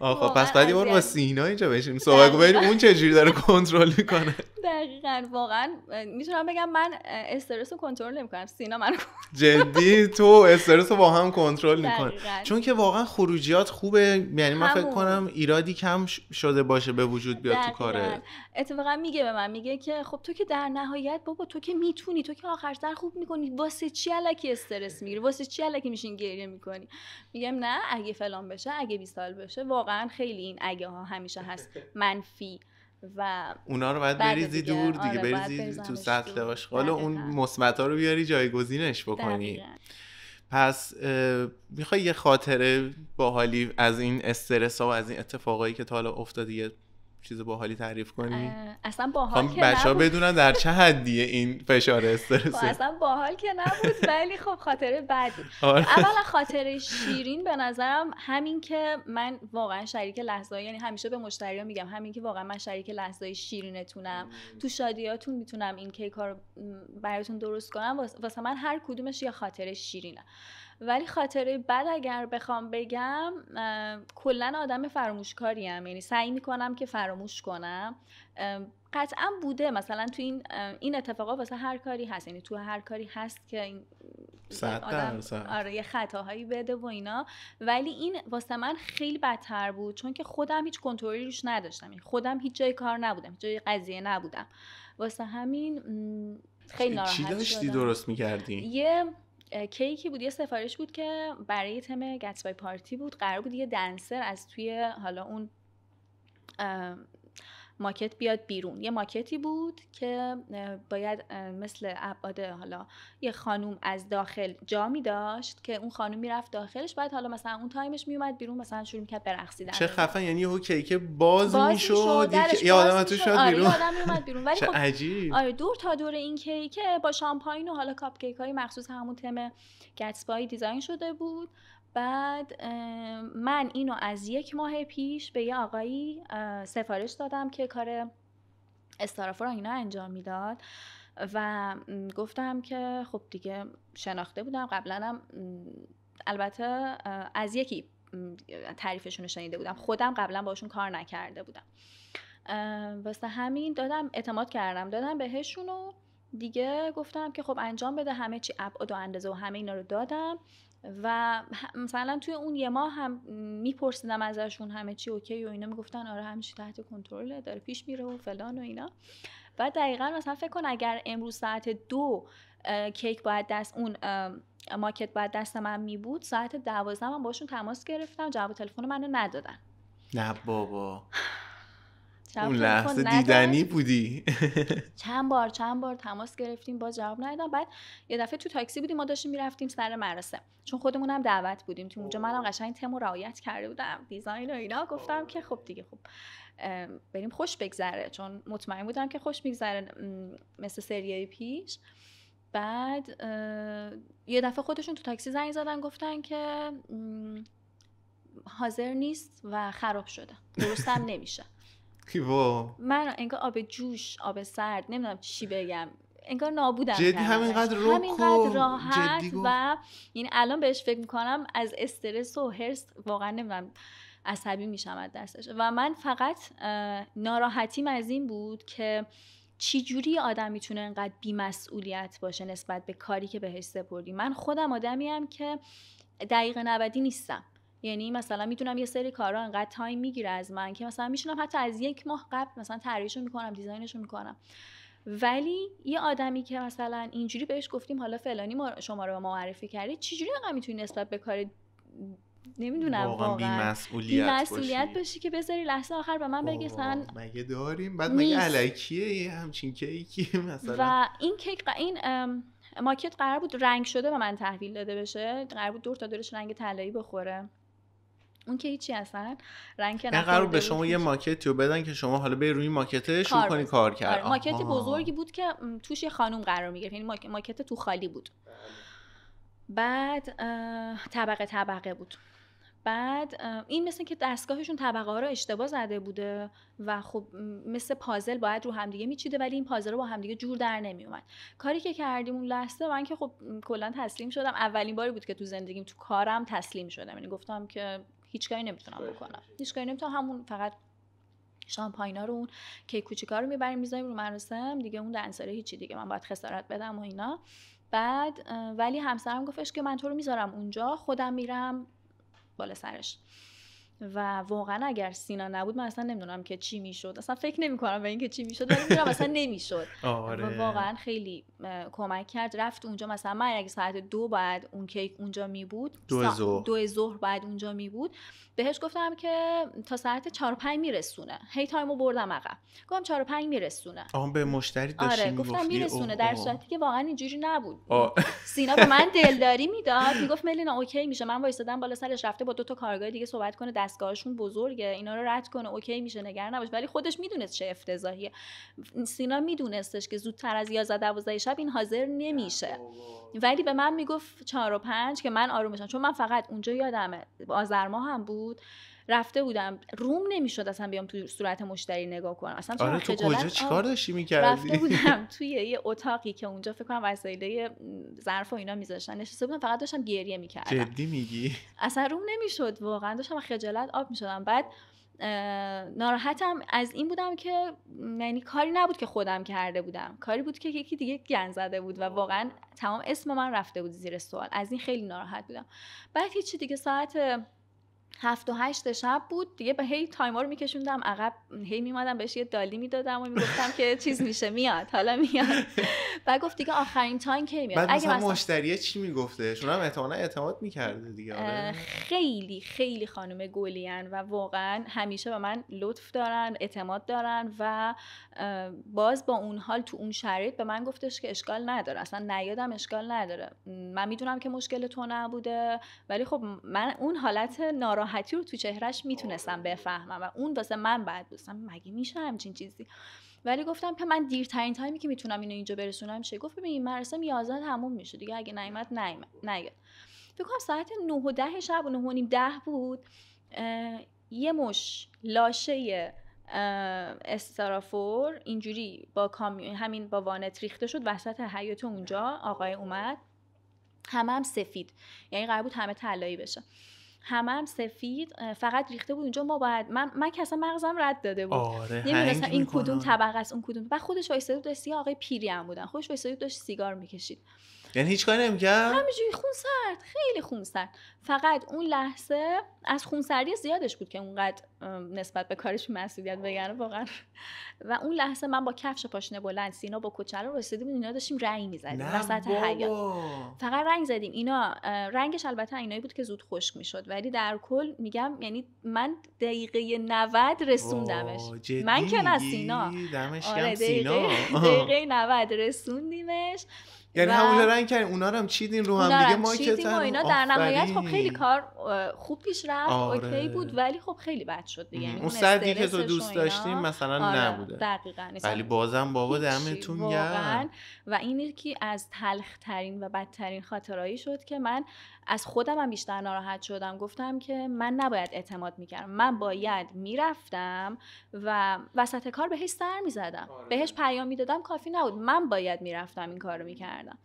Speaker 2: آخه خب، پس بعد با
Speaker 1: سینا اینجا بشیم صحبت کنیم اون چه جوری داره کنترل میکنه
Speaker 2: دقیقا واقعا میتونم بگم من استرس رو کنترل نمیکنم سینا من
Speaker 1: جدی تو استرس رو با هم کنترل میکنه چون که واقعا خروجیات خوبه یعنی من فکر کنم ایرادی کم شده باشه به وجود بیاد تو کاره
Speaker 2: اتفاقا میگه به من میگه که خب تو که در نهایت بابا تو که میتونی تو که آخرش در خوب میکنی واسه چی الکی استرس میگیری واسه چی الکی میشین گریه میکنی میگم نه اگه فلان بشه اگه 20 بشه واقعا خیلی این اگه ها همیشه هست منفی و اونا رو باید بریزی دور دیگه آره، بریزی تو سطل
Speaker 1: آشغال و اون مثبت ها رو بیاری جایگزینش بکنی پس میخوای یه خاطره با حالی از این استرس ها و از این اتفاقایی که تا حالا افتاده چیز باحالی تعریف کنی
Speaker 2: اصلا باحال خب که بچه ها بدونن در چه
Speaker 1: حدیه این فشار استرس خب، اصلا
Speaker 2: باحال که نبود ولی خب خاطره بعدی آره. اولا خاطره شیرین به نظرم همین که من واقعا شریک لحظه یعنی همیشه به مشتریان میگم همین که واقعا من شریک لحظه شیرینتونم تو شادیاتون میتونم این کیک رو براتون درست کنم واسه من هر کدومش یه خاطره شیرینه ولی خاطره بد اگر بخوام بگم کلا آدم فراموشکاری ام یعنی سعی میکنم که فراموش کنم قطعا بوده مثلا تو این این اتفاقا واسه هر کاری هست یعنی تو هر کاری هست که این آدم آره یه خطاهایی بده و اینا ولی این واسه من خیلی بدتر بود چون که خودم هیچ کنترلی روش نداشتم یعنی خودم هیچ جای کار نبودم جای قضیه نبودم واسه همین خیلی ناراحت چی داشتی درست میکردی؟ یه کیکی بود یه سفارش بود که برای تم گتسبای پارتی بود قرار بود یه دنسر از توی حالا اون ماکت بیاد بیرون یه ماکتی بود که باید مثل ابعاد حالا یه خانوم از داخل جا می داشت که اون خانوم میرفت داخلش باید حالا مثلا اون تایمش میومد بیرون مثلا شروع میکرد برقصیدن چه خفن
Speaker 1: یعنی یه کیک باز, باز یه آدم شد آره، بیرون آدم میومد بیرون ولی خب، عجیب آره
Speaker 2: دور تا دور این کیک با شامپاین و حالا کاپ های مخصوص همون تم گتسبای دیزاین شده بود بعد من اینو از یک ماه پیش به یه آقایی سفارش دادم که کار استارافو رو اینا انجام میداد و گفتم که خب دیگه شناخته بودم قبلا هم البته از یکی تعریفشون رو شنیده بودم خودم قبلا باشون کار نکرده بودم واسه همین دادم اعتماد کردم دادم بهشون و دیگه گفتم که خب انجام بده همه چی ابعاد و اندازه و همه اینا رو دادم و مثلا توی اون یه ماه هم میپرسیدم ازشون همه چی اوکی و اینا میگفتن آره همه تحت کنترله داره پیش میره و فلان و اینا و دقیقا مثلا فکر کن اگر امروز ساعت دو کیک باید دست اون ماکت باید دست من میبود ساعت دوازده من باشون تماس گرفتم جواب تلفن منو ندادن
Speaker 1: نه بابا
Speaker 2: اون لحظه دیدنی بودی چند بار چند بار تماس گرفتیم با جواب ندادم بعد یه دفعه تو تاکسی بودیم ما داشتیم میرفتیم سر مراسم چون خودمون هم دعوت بودیم تو اونجا منم قشنگ و رعایت کرده بودم دیزاین و اینا گفتم که خب دیگه خب بریم خوش بگذره چون مطمئن بودم که خوش میگذره مثل سریای پیش بعد یه دفعه خودشون تو تاکسی زنگ زدن گفتن که حاضر نیست و خراب شده درستم نمیشه من انگار آب جوش آب سرد نمیدونم چی بگم انگار نابودم جدی همینقدر رو همینقدر راحت و این الان بهش فکر میکنم از استرس و هرس واقعا نمیدونم عصبی میشم از دستش و من فقط ناراحتیم از این بود که چی جوری آدم میتونه انقدر بیمسئولیت باشه نسبت به کاری که بهش سپردی من خودم آدمی که دقیقه نبدی نیستم یعنی مثلا میتونم یه سری کارا انقدر تایم میگیره از من که مثلا میشونم حتی از یک ماه قبل مثلا رو میکنم رو میکنم ولی یه آدمی که مثلا اینجوری بهش گفتیم حالا فلانی ما شما رو معرفی کردی چجوری انقدر میتونی نسبت به کار نمیدونم واقعا بیمسئولیت, بیمسئولیت باشی. باشی که بذاری لحظه آخر به من بگی
Speaker 1: مگه داریم بعد مگه علکیه همچین کیکی مثلا و
Speaker 2: این کیک این ماکت قرار بود رنگ شده به من تحویل داده بشه قرار بود دور تا دورش رنگ طلایی بخوره اون که هیچی اصلا رنگ که قرار به شما یه
Speaker 1: ماکتی رو بدن که شما حالا به روی ماکته شروع کنی کار کرد آره، ماکت بزرگی
Speaker 2: بود که توش یه خانم قرار میگرفت یعنی ماکت تو خالی بود بعد طبقه طبقه بود بعد این مثل که دستگاهشون طبقه ها رو اشتباه زده بوده و خب مثل پازل باید رو همدیگه میچیده ولی این پازل رو با همدیگه جور در اومد کاری که کردیم اون لحظه من که خب کلا تسلیم شدم اولین باری بود که تو زندگیم تو کارم تسلیم شدم یعنی گفتم که هیچ کاری نمیتونم بکنم هیچ کاری نمیتونم همون فقط شامپاینا رو اون کیک کوچیکا رو میبریم میذاریم رو مراسم دیگه اون دنساره هیچی دیگه من باید خسارت بدم و اینا بعد ولی همسرم گفتش که من تو رو میذارم اونجا خودم میرم بالا سرش و واقعا اگر سینا نبود من اصلا نمیدونم که چی میشد اصلا فکر کنم به اینکه چی میشد ولی میدونم اصلا نمیشد آره. و واقعا خیلی کمک کرد رفت اونجا مثلا من اگه ساعت دو بعد اون کیک اونجا می بود دو ظهر بعد اونجا می بود بهش گفتم که تا ساعت 4 5 میرسونه هی تایمو بردم عقب گفتم 4 5 میرسونه
Speaker 1: آها به مشتری آره گفتم میرسونه در صورتی
Speaker 2: که واقعا اینجوری نبود آه. سینا به من دلداری میداد میگفت ملینا اوکی میشه من وایسادم بالا سرش رفته با دو تا کارگاه دیگه صحبت کنه دستگاهشون بزرگه اینا رو رد کنه اوکی میشه نگران نباش ولی خودش میدونست چه افتضاحیه سینا میدونستش که زودتر از 11 12 شب این حاضر نمیشه ولی به من میگفت 4 و 5 که من آروم بشم چون من فقط اونجا یادمه آذر هم بود رفته بودم روم نمیشد اصلا بیام تو صورت مشتری نگاه کنم اصلا آره تو کجا چیکار داشتی میکردی رفته بودم توی یه اتاقی که اونجا فکر کنم وسایل ظرف و اینا میذاشتن نشسته بودم فقط داشتم گریه میکردم
Speaker 1: جدی میگی
Speaker 2: اصلا روم نمیشد واقعا داشتم خجالت آب میشدم بعد ناراحتم از این بودم که یعنی کاری نبود که خودم کرده بودم کاری بود که یکی دیگه گن زده بود و واقعا تمام اسم من رفته بود زیر سوال از این خیلی ناراحت بودم بعد هیچی دیگه ساعت هفت و هشت شب بود دیگه به هی تایمر رو میکشوندم عقب هی میمادم بهش یه دالی میدادم و میگفتم که چیز میشه میاد حالا میاد و گفت دیگه آخرین تایم کی میاد بعد مثلا مشتریه
Speaker 1: چی میگفته شون هم احتمالا اعتماد میکرده دیگه آره.
Speaker 2: خیلی خیلی خانم گولیان و واقعا همیشه به من لطف دارن اعتماد دارن و باز با اون حال تو اون شرایط به من گفتش که اشکال نداره اصلا نیادم اشکال نداره من میدونم که مشکل تو نبوده ولی خب من اون حالت ناراحت ناراحتی رو تو چهرش میتونستم آره. بفهمم و اون واسه من بعد دوستم مگه میشه همچین چیزی ولی گفتم که من دیرترین تایمی که میتونم اینو اینجا برسونم چه گفت ببین مراسم 11 تموم میشه دیگه اگه نیمت نیاد فکر کنم ساعت 9 و 10 شب و 9 و نیم 10 بود یه مش لاشه استرافور اینجوری با کامیون همین با وانت ریخته شد وسط حیات اونجا آقای اومد همه هم سفید یعنی قرار بود همه طلایی بشه همه هم سفید فقط ریخته بود اونجا ما باید من من که اصلا مغزم رد داده بود آره این کدوم طبقه است اون کدوم و خودش وایساده بود سی آقای پیری هم بودن خودش وایساده داشت سیگار میکشید
Speaker 1: یعنی هیچ کاری نمیکرد همینجوری
Speaker 2: خون سرد خیلی خون سرد فقط اون لحظه از خون سردی زیادش بود که اونقدر نسبت به کارش مسئولیت بگیره واقعا و اون لحظه من با کفش پاشنه بلند سینا با رو رسیدیم اینا داشتیم رنگ میزدیم وسط حیاط فقط رنگ زدیم اینا رنگش البته اینایی بود که زود خشک میشد ولی در کل میگم یعنی من دقیقه 90 رسوندمش من که نه سینا آره دقیقه, دقیقه 90 رسوندیمش یعنی و... همونجا رنگ
Speaker 1: کردیم اونا رو هم چیدین رو هم دیگه ما که اینا در نهایت خب خیلی
Speaker 2: کار خوب پیش رفت آره. اوکی بود ولی خب خیلی بد شد یعنی اون سردی که تو دوست داشتیم مثلا آره، نبوده دقیقاً ولی
Speaker 1: بازم بابا دمتون گرم
Speaker 2: و این یکی از تلخ ترین و بدترین خاطرایی شد که من از خودم هم بیشتر ناراحت شدم گفتم که من نباید اعتماد میکردم من باید میرفتم و وسط کار بهش سر میزدم آره. بهش پیام میدادم کافی نبود من باید میرفتم این کارو رو میکردم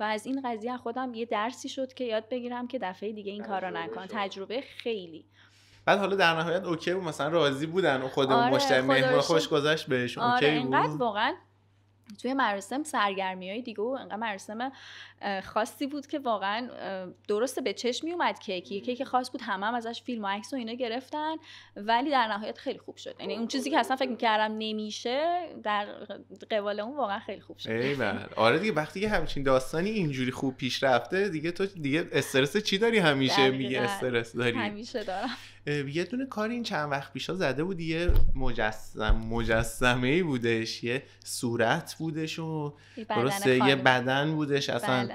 Speaker 2: و از این قضیه خودم یه درسی شد که یاد بگیرم که دفعه دیگه این کارو رو نکن تجربه خیلی
Speaker 1: بعد حالا در نهایت اوکی بود مثلا راضی بودن و خودمون آره مهمون خوش گذشت بهشون اوکی آره، واقعا
Speaker 2: توی مراسم سرگرمی های دیگه و انقدر مراسم خاصی بود که واقعا درست به چشم می اومد کیک یه کیک خاص بود همه هم ازش فیلم و عکس و اینا گرفتن ولی در نهایت خیلی خوب شد یعنی اون چیزی که اصلا فکر میکردم نمیشه در قبال اون واقعا خیلی خوب شد ایول بله.
Speaker 1: آره دیگه وقتی که همچین داستانی اینجوری خوب پیش رفته دیگه تو دیگه استرس چی داری همیشه میگه استرس داری
Speaker 2: همیشه دارم
Speaker 1: یه دونه کار این چند وقت پیشا زده بود یه مجسم مجسمه ای بودش یه صورت بودش و درسته یه بدن بودش اصلا بله.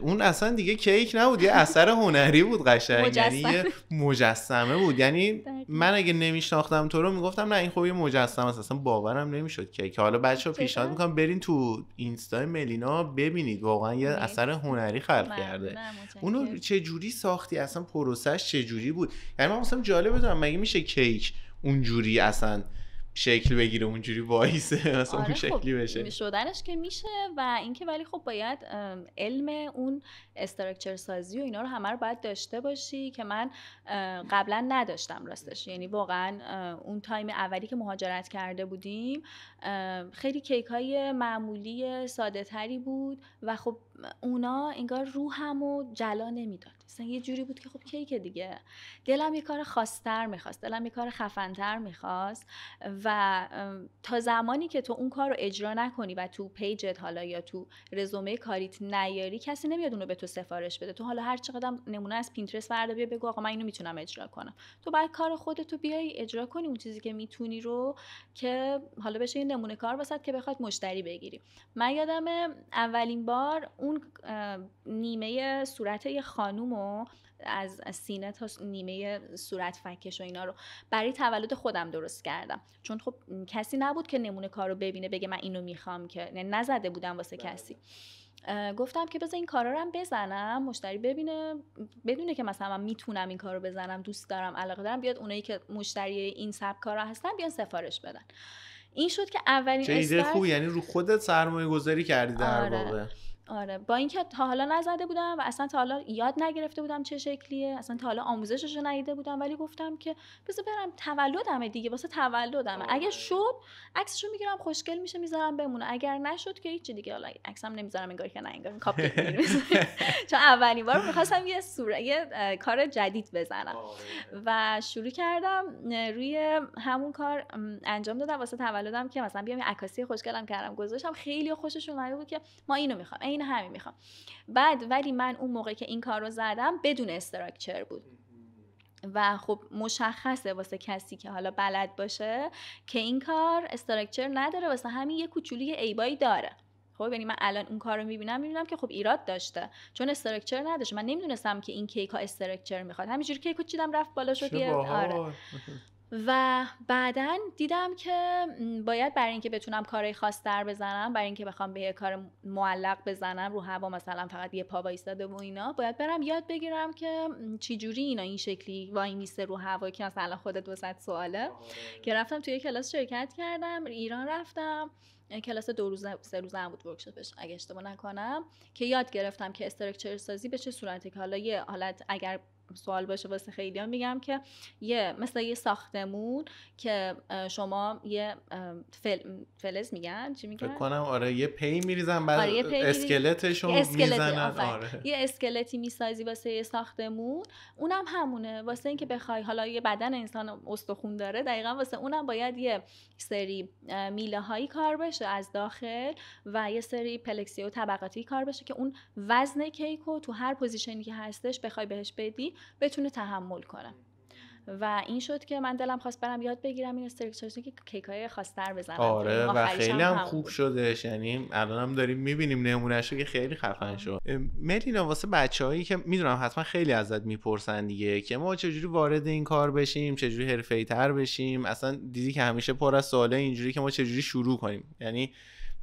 Speaker 1: اون اصلا دیگه کیک نبود یه اثر هنری بود قشنگ یعنی یه مجسمه بود یعنی من اگه نمیشناختم تو رو میگفتم نه این خب یه مجسمه است اصلا باورم نمیشد کیک حالا بچه پیشنهاد میکنم برین تو اینستا ملینا ببینید واقعا یه اثر هنری خلق کرده اونو چه جوری ساختی اصلا پروسش چه جوری بود یعنی من اصلا جالب بدونم مگه میشه کیک اونجوری اصلا شکل بگیره اونجوری وایسه مثلا اون آره، خب، شکلی بشه
Speaker 2: شدنش که میشه و اینکه ولی خب باید علم اون استرکچر سازی و اینا رو همه رو باید داشته باشی که من قبلا نداشتم راستش یعنی واقعا اون تایم اولی که مهاجرت کرده بودیم خیلی کیک های معمولی ساده تری بود و خب اونا انگار روحمو و جلا نمیداد یه جوری بود که خب کیک دیگه دلم یه کار خاصتر میخواست دلم یه کار خفنتر میخواست و تا زمانی که تو اون کار رو اجرا نکنی و تو پیجت حالا یا تو رزومه کاریت نیاری کسی نمیاد رو به تو سفارش بده تو حالا هر چقدر نمونه از پینترست فردا بیا بگو آقا من اینو میتونم اجرا کنم تو باید کار خودتو بیای اجرا کنی اون چیزی که میتونی رو که حالا بشه این نمونه کار واسط که بخواد مشتری بگیری من یادم اولین بار اون نیمه صورت یه خانوم از سینه تا نیمه صورت فکش و اینا رو برای تولد خودم درست کردم چون خب کسی نبود که نمونه کار رو ببینه بگه من اینو میخوام که نزده بودم واسه بله. کسی گفتم که بذار این کارا رو هم بزنم مشتری ببینه بدونه که مثلا من میتونم این کار رو بزنم دوست دارم علاقه دارم بیاد اونایی که مشتری این سب کارا هستن بیان سفارش بدن این شد که اولین چه
Speaker 1: یعنی رو خودت سرمایه گذاری کردی در آره.
Speaker 2: آره با اینکه تا حالا نزده بودم و اصلا تا حالا یاد نگرفته بودم چه شکلیه اصلا تا حالا آموزشش رو ندیده بودم ولی گفتم که بذار برم تولدمه دیگه واسه تولدمه آره. اگه شد عکسشو میگیرم خوشگل میشه میذارم بمونه اگر نشد که هیچ دیگه حالا عکسم نمیذارم انگار که نه انگار کاپ چون اولین بار میخواستم یه سوره یه کار جدید بزنم آره. و شروع کردم روی همون کار انجام دادم واسه تولدم که مثلا بیام عکاسی خوشگلم کردم گذاشتم خیلی خوششون اومد بود که ما اینو میخوام این همین میخوام بعد ولی من اون موقع که این کار رو زدم بدون استراکچر بود و خب مشخصه واسه کسی که حالا بلد باشه که این کار استراکچر نداره واسه همین یه کوچولی ایبایی داره خب یعنی من الان اون کار رو میبینم میبینم که خب ایراد داشته چون استرکچر نداشت من نمیدونستم که این کیک ها استرکچر میخواد همینجوری کیک چیدم رفت بالا شد آره و بعدا دیدم که باید برای اینکه بتونم کارهای خاصتر بزنم برای اینکه بخوام به یه کار معلق بزنم رو هوا مثلا فقط یه پا وایستاده و اینا باید برم یاد بگیرم که چجوری اینا این شکلی وای میسته رو هوا که مثلا خودت وسط سواله آره. که رفتم توی کلاس شرکت کردم ایران رفتم کلاس دو روز سه روزه هم بود ورکشاپش اگه اشتباه نکنم که یاد گرفتم که استرکچر سازی به چه صورتی که حالا یه حالت اگر سوال باشه واسه خیلی هم میگم که یه مثل یه ساختمون که شما یه فل... فلز میگن چی میگن؟ کنم
Speaker 1: آره یه پی میریزن بعد آره اسکلتشون میزنن آره. یه
Speaker 2: اسکلتی میسازی واسه یه ساختمون اونم همونه واسه اینکه بخوای حالا یه بدن انسان استخون داره دقیقا واسه اونم باید یه سری میله هایی کار بشه از داخل و یه سری پلکسی و طبقاتی کار بشه که اون وزن کیک و تو هر پوزیشنی که هستش بخوای بهش بدی بتونه تحمل کنه و این شد که من دلم خواست برم یاد بگیرم این استرکچرز که کیک های بزنم آره یعنی و خیلی هم خوب
Speaker 1: شدش یعنی هم داریم میبینیم نمونهش که خیلی خفن شد ملینا واسه بچههایی که میدونم حتما خیلی ازت میپرسن دیگه که ما چجوری وارد این کار بشیم چجوری حرفه تر بشیم اصلا دیدی که همیشه پر از سواله اینجوری که ما چجوری شروع کنیم یعنی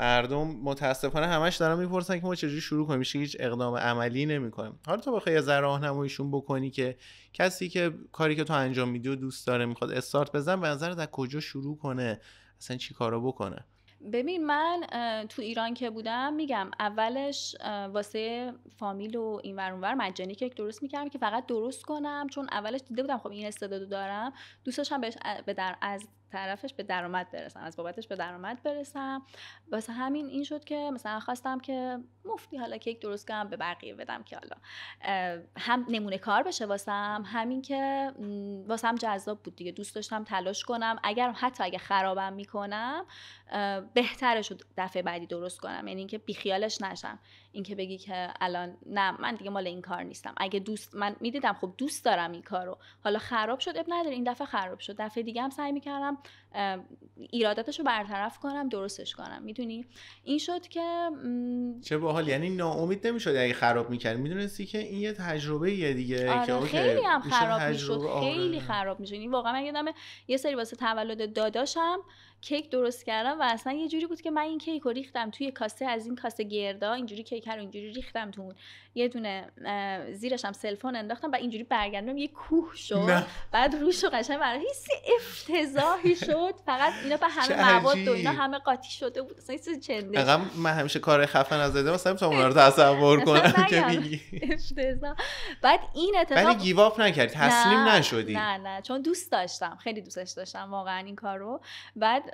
Speaker 1: مردم متاسفانه همش دارن میپرسن که ما چجوری شروع کنیم میشه هیچ اقدام عملی کنیم حالا تو بخوای یه راهنماییشون بکنی که کسی که کاری که تو انجام میدی و دوست داره میخواد استارت بزن به نظر در کجا شروع کنه اصلا چی کارا بکنه
Speaker 2: ببین من تو ایران که بودم میگم اولش واسه فامیل و این ورانور مجانی که درست میکردم که فقط درست کنم چون اولش دیده بودم خب این استعدادو دارم دوستاشم بهش به در از طرفش به درآمد برسم از بابتش به درآمد برسم واسه همین این شد که مثلا خواستم که مفتی حالا کیک درست کنم به بقیه بدم که حالا هم نمونه کار بشه واسم همین که واسم جذاب بود دیگه دوست داشتم تلاش کنم اگر حتی اگه خرابم میکنم بهترش رو دفعه بعدی درست کنم یعنی اینکه بیخیالش نشم اینکه بگی که الان نه من دیگه مال این کار نیستم اگه دوست من میدیدم خب دوست دارم این کارو حالا خراب شد اب نداره این دفعه خراب شد دفعه دیگه هم سعی میکردم ایراداتش رو برطرف کنم درستش کنم میدونی این شد که
Speaker 1: چه باحال یعنی ناامید نمیشد اگه خراب میکرد میدونستی که این یه تجربه یه دیگه آره که خیلی هم خراب میشد آره. خیلی خراب
Speaker 2: میشد این یعنی واقعا من یه سری واسه تولد داداشم کیک درست کردم و اصلا یه جوری بود که من این کیک رو ریختم توی کاسه از این کاسه گردا اینجوری کیک رو اینجوری ریختم تو اون یه دونه زیرش هم سلفون انداختم و اینجوری برگردم یه کوه شد نه. بعد روش رو قشنگ برای هیسی افتضاحی شد فقط اینا به همه مواد و اینا همه قاطی شده بود اصلا چنده
Speaker 1: من همیشه کار خفن از دیدم مثلا تو رو تصور کنم که میگی
Speaker 2: افتضاح بعد این اتفاق ولی گیواپ
Speaker 1: نکردی تسلیم نشدی نه
Speaker 2: نه چون دوست داشتم خیلی دوستش داشتم واقعا این کارو بعد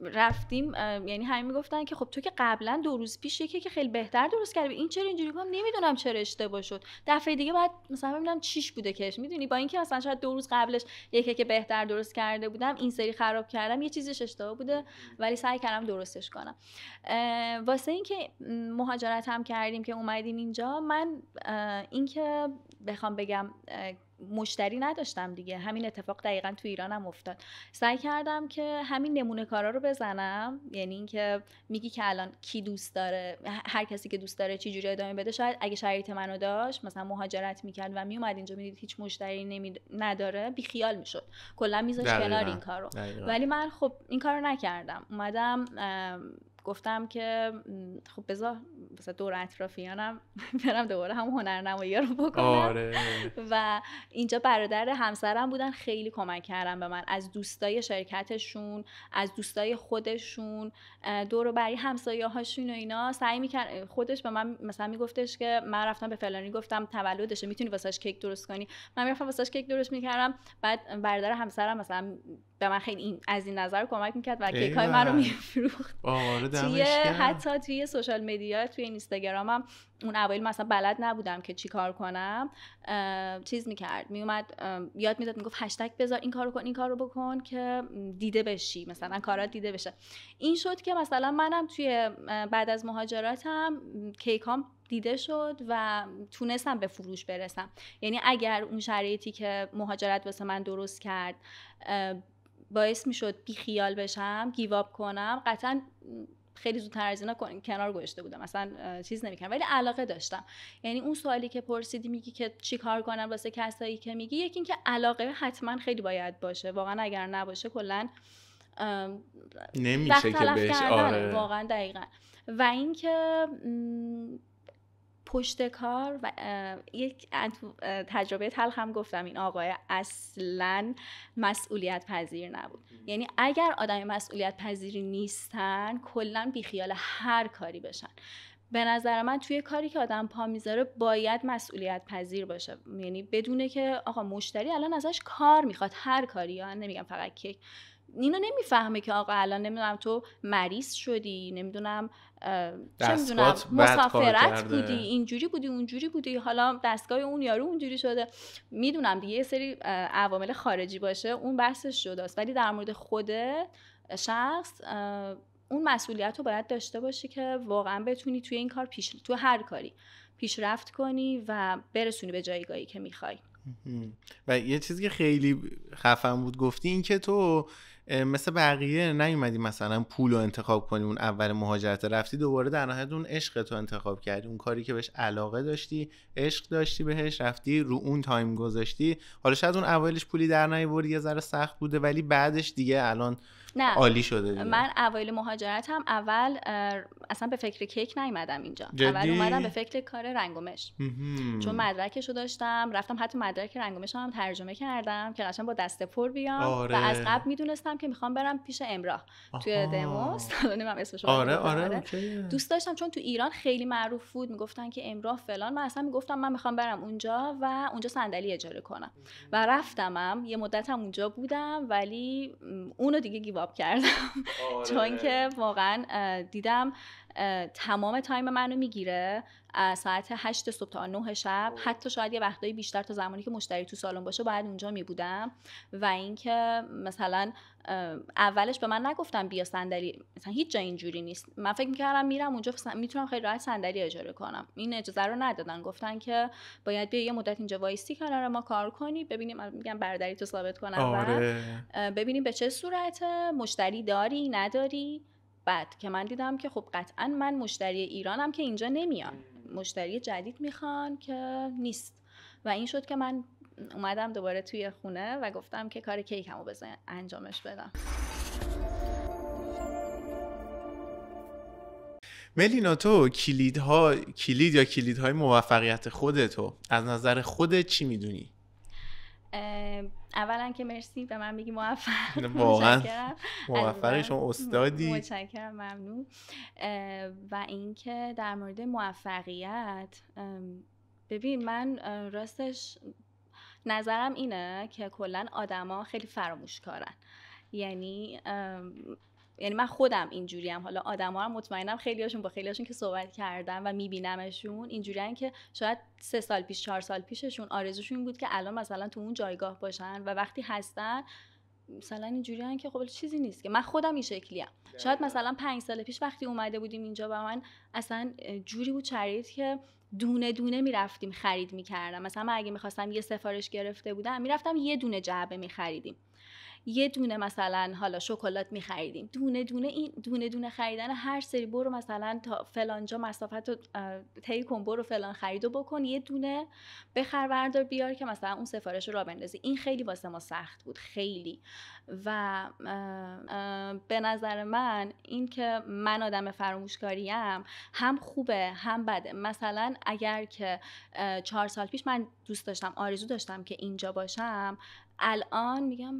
Speaker 2: رفتیم یعنی همین میگفتن که خب تو که قبلا دو روز پیش یکی که خیلی بهتر درست کردی این چرا اینجوری کنم نمیدونم چرا اشتباه شد دفعه دیگه بعد مثلا ببینم چیش بوده کش میدونی با اینکه مثلا شاید دو روز قبلش یکی که بهتر درست کرده بودم این سری خراب کردم یه چیزش اشتباه بوده ولی سعی کردم درستش کنم واسه اینکه مهاجرت هم کردیم که اومدیم اینجا من اینکه بخوام بگم مشتری نداشتم دیگه همین اتفاق دقیقا تو ایرانم افتاد سعی کردم که همین نمونه کارا رو بزنم یعنی اینکه میگی که الان کی دوست داره هر کسی که دوست داره چی جوری ادامه بده شاید اگه شرایط منو داشت مثلا مهاجرت میکرد و میومد اینجا میدید هیچ مشتری نمی... نداره خیال میشد کلا میذاش کنار این کارو ولی من خب این کارو نکردم اومدم گفتم که خب بذار مثلا دور اطرافیانم برم دوباره هم هنرنمایی رو بکنم آره. و اینجا برادر همسرم بودن خیلی کمک کردن به من از دوستای شرکتشون از دوستای خودشون دور و بری هاشون و اینا سعی میکرد خودش به من مثلا میگفتش که من رفتم به فلانی گفتم تولدشه میتونی واسش کیک درست کنی من میرفتم واسش کیک درست میکردم بعد برادر همسرم مثلا به من خیلی از این نظر کمک میکرد و کیک های من رو میفروخت
Speaker 1: آره، توی حتی
Speaker 2: توی سوشال مدیا توی اینستاگرامم اون اول مثلا بلد نبودم که چی کار کنم چیز میکرد میومد یاد میداد میگفت هشتگ بذار این کارو کن این کارو بکن که دیده بشی مثلا کارات دیده بشه این شد که مثلا منم توی بعد از مهاجرتم کیکام دیده شد و تونستم به فروش برسم یعنی اگر اون شرایطی که مهاجرت واسه من درست کرد باعث میشد بیخیال بشم گیواب کنم قطعا خیلی زودتر از اینا کنار گذاشته بودم اصلا چیز نمیکنم ولی علاقه داشتم یعنی اون سوالی که پرسیدی میگی که چی کار کنم واسه کسایی که میگی یکی اینکه علاقه حتما خیلی باید باشه واقعا اگر نباشه کلا نمیشه که بهش آره. واقعا دقیقا و اینکه پشت کار و یک تجربه تلخ هم گفتم این آقای اصلا مسئولیت پذیر نبود یعنی اگر آدم مسئولیت پذیری نیستن کلا بیخیال هر کاری بشن به نظر من توی کاری که آدم پا میذاره باید مسئولیت پذیر باشه یعنی بدونه که آقا مشتری الان ازش کار میخواد هر کاری یا نمیگم فقط کیک اینو نمیفهمه که آقا الان نمیدونم تو مریض شدی نمیدونم چه میدونم مسافرت بودی اینجوری بودی اونجوری بودی حالا دستگاه اون یارو اونجوری شده میدونم دیگه یه سری عوامل خارجی باشه اون بحثش جداست ولی در مورد خود شخص اون مسئولیت رو باید داشته باشی که واقعا بتونی توی این کار پیش تو هر کاری پیشرفت کنی و برسونی به جایگاهی که میخوای
Speaker 1: و یه چیزی که خیلی خفن بود گفتی این که تو مثل بقیه نیومدی مثلا پول رو انتخاب کنی اون اول مهاجرت رفتی دوباره در نهایت اون عشق تو انتخاب کردی اون کاری که بهش علاقه داشتی عشق داشتی بهش رفتی رو اون تایم گذاشتی حالا شاید اون اولش پولی در نیاوردی یه ذره سخت بوده ولی بعدش دیگه الان نه عالی شده دیگه. من
Speaker 2: اوایل مهاجرتم اول اصلا به فکر کیک نیومدم اینجا اول اومدم به فکر کار رنگومش چون مدرکشو داشتم رفتم حتی مدرک رنگومش هم ترجمه کردم که قشنگ با دست پر بیام آره. و از قبل میدونستم که میخوام برم پیش امراه
Speaker 1: توی دموس
Speaker 2: نمیدونم اسمش آره, آره،, آره. دوست داشتم چون تو ایران خیلی معروف بود میگفتن که امراه فلان من اصلا میگفتم من میخوام برم اونجا و اونجا صندلی اجاره کنم و رفتمم یه مدتم اونجا بودم ولی اونو دیگه گیوا انتخاب کردم آره. چون که واقعا دیدم تمام تایم منو میگیره از ساعت 8 صبح تا 9 شب حتی شاید یه وقتایی بیشتر تا زمانی که مشتری تو سالن باشه باید اونجا می بودم و اینکه مثلا اولش به من نگفتم بیا صندلی مثلا هیچ جا اینجوری نیست من فکر میکردم میرم اونجا میتونم خیلی راحت صندلی اجاره کنم این اجازه رو ندادن گفتن که باید بیا یه مدت اینجا وایسی کنار ما کار کنی ببینیم میگم برادری تو ثابت کنم آره. ببینیم به چه صورت مشتری داری نداری بعد که من دیدم که خب قطعا من مشتری ایرانم که اینجا نمیان مشتری جدید میخوان که نیست و این شد که من اومدم دوباره توی خونه و گفتم که کار کیکم رو بزن انجامش بدم
Speaker 1: ملینا تو کلیدها کلید یا کلیدهای موفقیت خودتو از نظر خودت چی میدونی
Speaker 2: اولا که مرسی به من میگی موفق واقعا موفق شما استادی متشکرم ممنون و اینکه در مورد موفقیت ببین من راستش نظرم اینه که کلا آدما خیلی فراموش کارن یعنی یعنی من خودم اینجوری هم حالا ها رو مطمئنم هاشون با هاشون که صحبت کردم و میبینمشون اینجوریان که شاید سه سال پیش چهار سال پیششون آرزوشون این بود که الان مثلا تو اون جایگاه باشن و وقتی هستن مثلا هم که خب چیزی نیست که من خودم این شکلیم شاید مثلا پنج سال پیش وقتی اومده بودیم اینجا و من اصلا جوری بود چرید که دونه دونه میرفتیم خرید میکردم مثلا من اگه میخواستم یه سفارش گرفته بودم میرفتم یه دونه جعبه میخریدیم یه دونه مثلا حالا شکلات میخریدیم دونه دونه این دونه دونه خریدن هر سری برو مثلا تا فلانجا مسافت رو طی کن برو فلان خرید و بکن یه دونه بخر وردار بیار که مثلا اون سفارش رو بندازی این خیلی واسه ما سخت بود خیلی و به نظر من اینکه من آدم فراموشکاریم هم خوبه هم بده مثلا اگر که چهار سال پیش من دوست داشتم آرزو داشتم که اینجا باشم الان میگم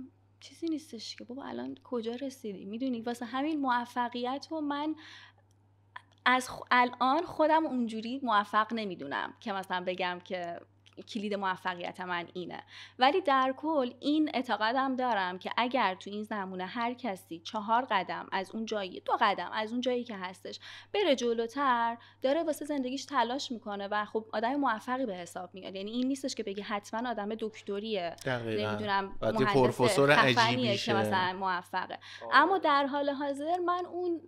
Speaker 2: چیزی نیستش که بابا الان کجا رسیدی میدونی واسه همین موفقیت رو من از الان خودم اونجوری موفق نمیدونم که مثلا بگم که کلید موفقیت من اینه ولی در کل این اعتقادم دارم که اگر تو این زمونه هر کسی چهار قدم از اون جایی دو قدم از اون جایی که هستش بره جلوتر داره واسه زندگیش تلاش میکنه و خب آدم موفقی به حساب میاد یعنی این نیستش که بگی حتما آدم دکتریه نمیدونم مهندس که مثلا موفقه آره. اما در حال حاضر من اون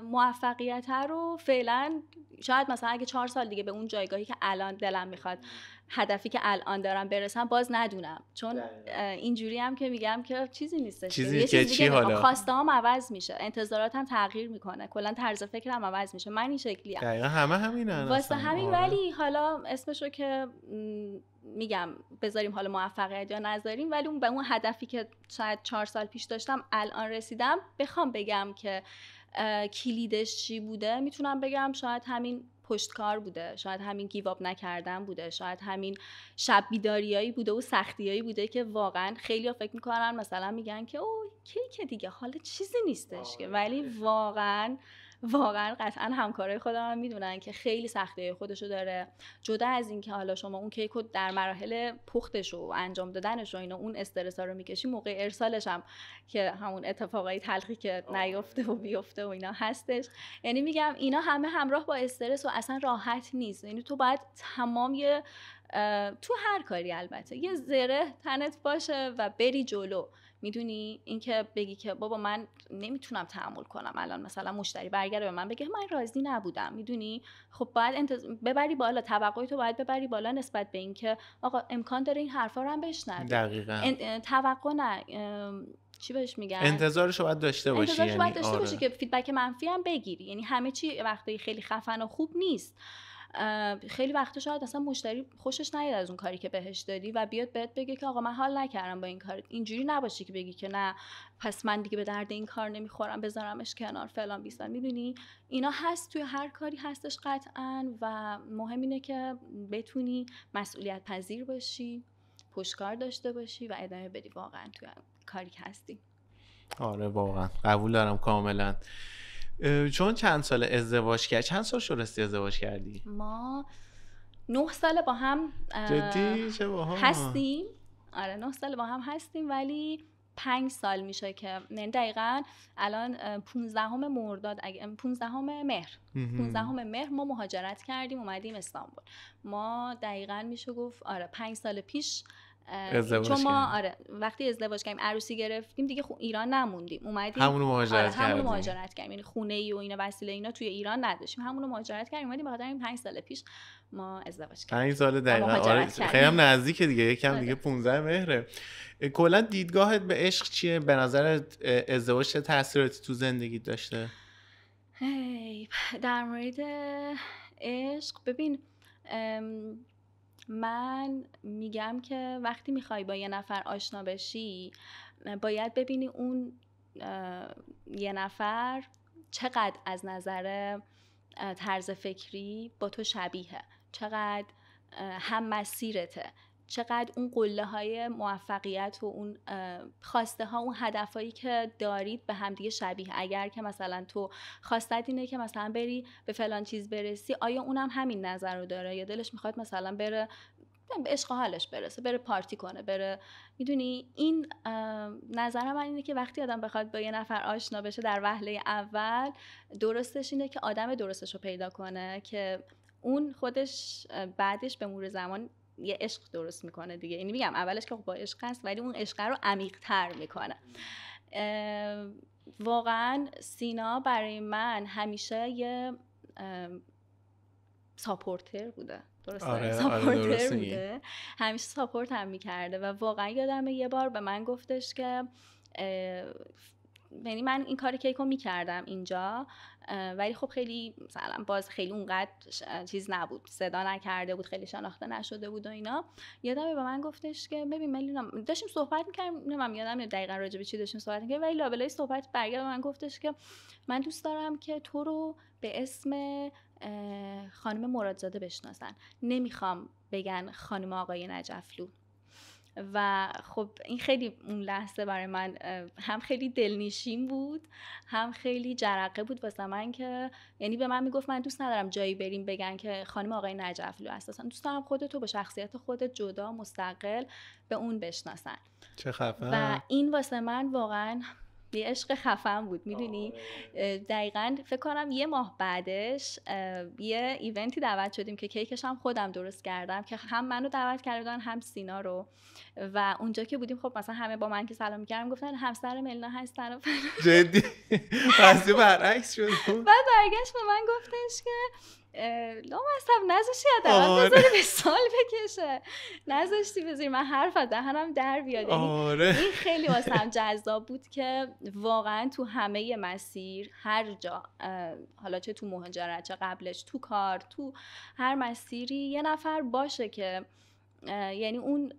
Speaker 2: موفقیت رو فعلا شاید مثلا اگه چهار سال دیگه به اون جایگاهی که الان دلم میخواد هدفی که الان دارم برسم باز ندونم چون اینجوری هم که میگم که چیزی نیست چیزی یه که چی عوض میشه انتظاراتم تغییر میکنه کلا طرز فکرم عوض میشه من این شکلی هم. دقیقا
Speaker 1: همه همین واسه همین ولی
Speaker 2: حالا اسمشو که میگم بذاریم حالا موفقیت یا نذاریم ولی اون به اون هدفی که شاید چهار سال پیش داشتم الان رسیدم بخوام بگم که کلیدش چی بوده میتونم بگم شاید همین پشتکار بوده شاید همین گیواب نکردن بوده شاید همین شب بیداریایی بوده و سختیایی بوده که واقعا خیلی ها فکر میکنن مثلا میگن که اوه کیک دیگه حالا چیزی نیستش که ولی واقعا واقعا قطعا همکارای خودم هم میدونن که خیلی سخته خودشو داره جدا از اینکه حالا شما اون کیک رو در مراحل پختش و انجام دادنش و اینا اون استرس ها رو میکشی موقع ارسالش هم که همون اتفاقای تلخی که نیفته و بیفته و اینا هستش یعنی میگم اینا همه همراه با استرس و اصلا راحت نیست یعنی تو باید تمام یه تو هر کاری البته یه ذره تنت باشه و بری جلو میدونی اینکه بگی که بابا من نمیتونم تحمل کنم الان مثلا مشتری برگره به من بگه من راضی نبودم میدونی خب باید انتظ... ببری بالا توقعی تو باید ببری بالا نسبت به اینکه آقا امکان داره این حرفا رو هم بشنوی دقیقاً توقع نه چی بهش میگن انتظارش
Speaker 1: باید داشته باشی انتظارش باید یعنی داشته آره. باشی که
Speaker 2: فیدبک منفی هم بگیری یعنی همه چی وقتی خیلی خفن و خوب نیست خیلی وقتا شاید اصلا مشتری خوشش نیاد از اون کاری که بهش دادی و بیاد بهت بگه که آقا من حال نکردم با این کار اینجوری نباشی که بگی که نه پس من دیگه به درد این کار نمیخورم بذارمش کنار فلان بیسان میدونی اینا هست توی هر کاری هستش قطعا و مهم اینه که بتونی مسئولیت پذیر باشی پشکار داشته باشی و ادامه بدی واقعا توی کاری که هستی
Speaker 1: آره واقعا قبول دارم کاملا چون چند سال ازدواج کردی؟ چند سال شورستی ازدواج کردی
Speaker 2: ما نه سال با هم جدی چه با هم هستیم آره نه سال با هم هستیم ولی پنج سال میشه که یعنی دقیقا الان 15 مرداد اگه 15 مهر 15 مهر ما مهاجرت کردیم اومدیم استانبول ما دقیقا میشه گفت آره پنج سال پیش چون ما آره وقتی ازدواج کردیم عروسی گرفتیم دیگه خو... ایران نموندیم اومدیم همونو آره، مهاجرت کردیم. همونو مهاجرت کردیم یعنی خونه ای و اینا وسیله اینا توی ایران نداشتیم همونو مهاجرت کردیم اومدیم بخاطر این 5 سال پیش ما ازدواج
Speaker 1: کردیم 5 سال دقیقاً آره خیلی هم نزدیک دیگه یکم آره. دیگه 15 مهره کلا دیدگاهت به عشق چیه به نظر ازدواج چه تاثیراتی تو زندگی داشته
Speaker 2: در مورد عشق ببین من میگم که وقتی میخوای با یه نفر آشنا بشی باید ببینی اون یه نفر چقدر از نظر طرز فکری با تو شبیهه چقدر هم مسیرته چقدر اون قله های موفقیت و اون خواسته ها اون هدفهایی که دارید به همدیگه شبیه اگر که مثلا تو خواستت اینه که مثلا بری به فلان چیز برسی آیا اونم همین نظر رو داره یا دلش میخواد مثلا بره به عشق حالش برسه بره پارتی کنه بره میدونی این نظر من اینه که وقتی آدم بخواد با یه نفر آشنا بشه در وهله اول درستش اینه که آدم درستش رو پیدا کنه که اون خودش بعدش به مور زمان یه عشق درست میکنه دیگه یعنی میگم اولش که خب با عشق هست ولی اون عشقه رو عمیقتر میکنه واقعا سینا برای من همیشه یه ساپورتر بوده درسته آره،, آره، بوده همیشه ساپورت هم میکرده و واقعا یادم یه بار به من گفتش که یعنی من این کار کیکو میکردم اینجا ولی خب خیلی مثلا باز خیلی اونقدر چیز نبود صدا نکرده بود خیلی شناخته نشده بود و اینا یادم به من گفتش که ببین ملینا داشتیم صحبت می‌کردیم من یادم نه دقیقاً راجع به چی داشتیم صحبت می‌کردیم ولی لابلای صحبت برگرد به من گفتش که من دوست دارم که تو رو به اسم خانم مرادزاده بشناسن نمیخوام بگن خانم آقای نجفلو و خب این خیلی اون لحظه برای من هم خیلی دلنشین بود هم خیلی جرقه بود واسه من که یعنی به من میگفت من دوست ندارم جایی بریم بگن که خانم آقای نجفلو اساسا دوست دارم خودتو با شخصیت خودت جدا مستقل به اون بشناسن چه خفن و این واسه من واقعا یه عشق خفن بود میدونی آره. دقیقا فکر کنم یه ماه بعدش یه ایونتی دعوت شدیم که کیکش هم خودم درست کردم که هم منو دعوت کردن هم سینا رو و اونجا که بودیم خب مثلا همه با من که سلام میکردم گفتن همسر ملنا هست
Speaker 1: جدی پس برعکس شد
Speaker 2: بعد برگشت به من گفتش که لامصب نذاشتی حداقل آره. بذاری به سال بکشه نذاشتی بذاری من حرف از دهنم در بیاد یعنی آره. این خیلی واسم جذاب بود که واقعا تو همه مسیر هر جا حالا چه تو مهاجرت چه قبلش تو کار تو هر مسیری یه نفر باشه که یعنی اون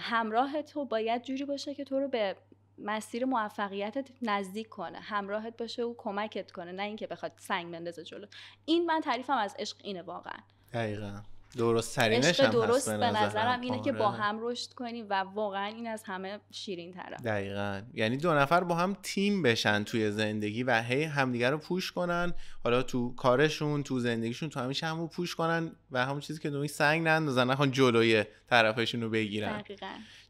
Speaker 2: همراه تو باید جوری باشه که تو رو به مسیر موفقیتت نزدیک کنه همراهت باشه و کمکت کنه نه اینکه بخواد سنگ بندازه جلو این من تعریفم از عشق اینه واقعا
Speaker 1: دقیقا درست ترینش هم درست به نظرم, اینه که با آره. هم
Speaker 2: رشد کنیم و واقعا این از همه شیرین تره
Speaker 1: دقیقا یعنی دو نفر با هم تیم بشن توی زندگی و هی همدیگه رو پوش کنن حالا تو کارشون تو زندگیشون تو همیشه همو پوش کنن و همون چیزی که دومی سنگ نندازن نخوان جلوی طرفشون رو بگیرن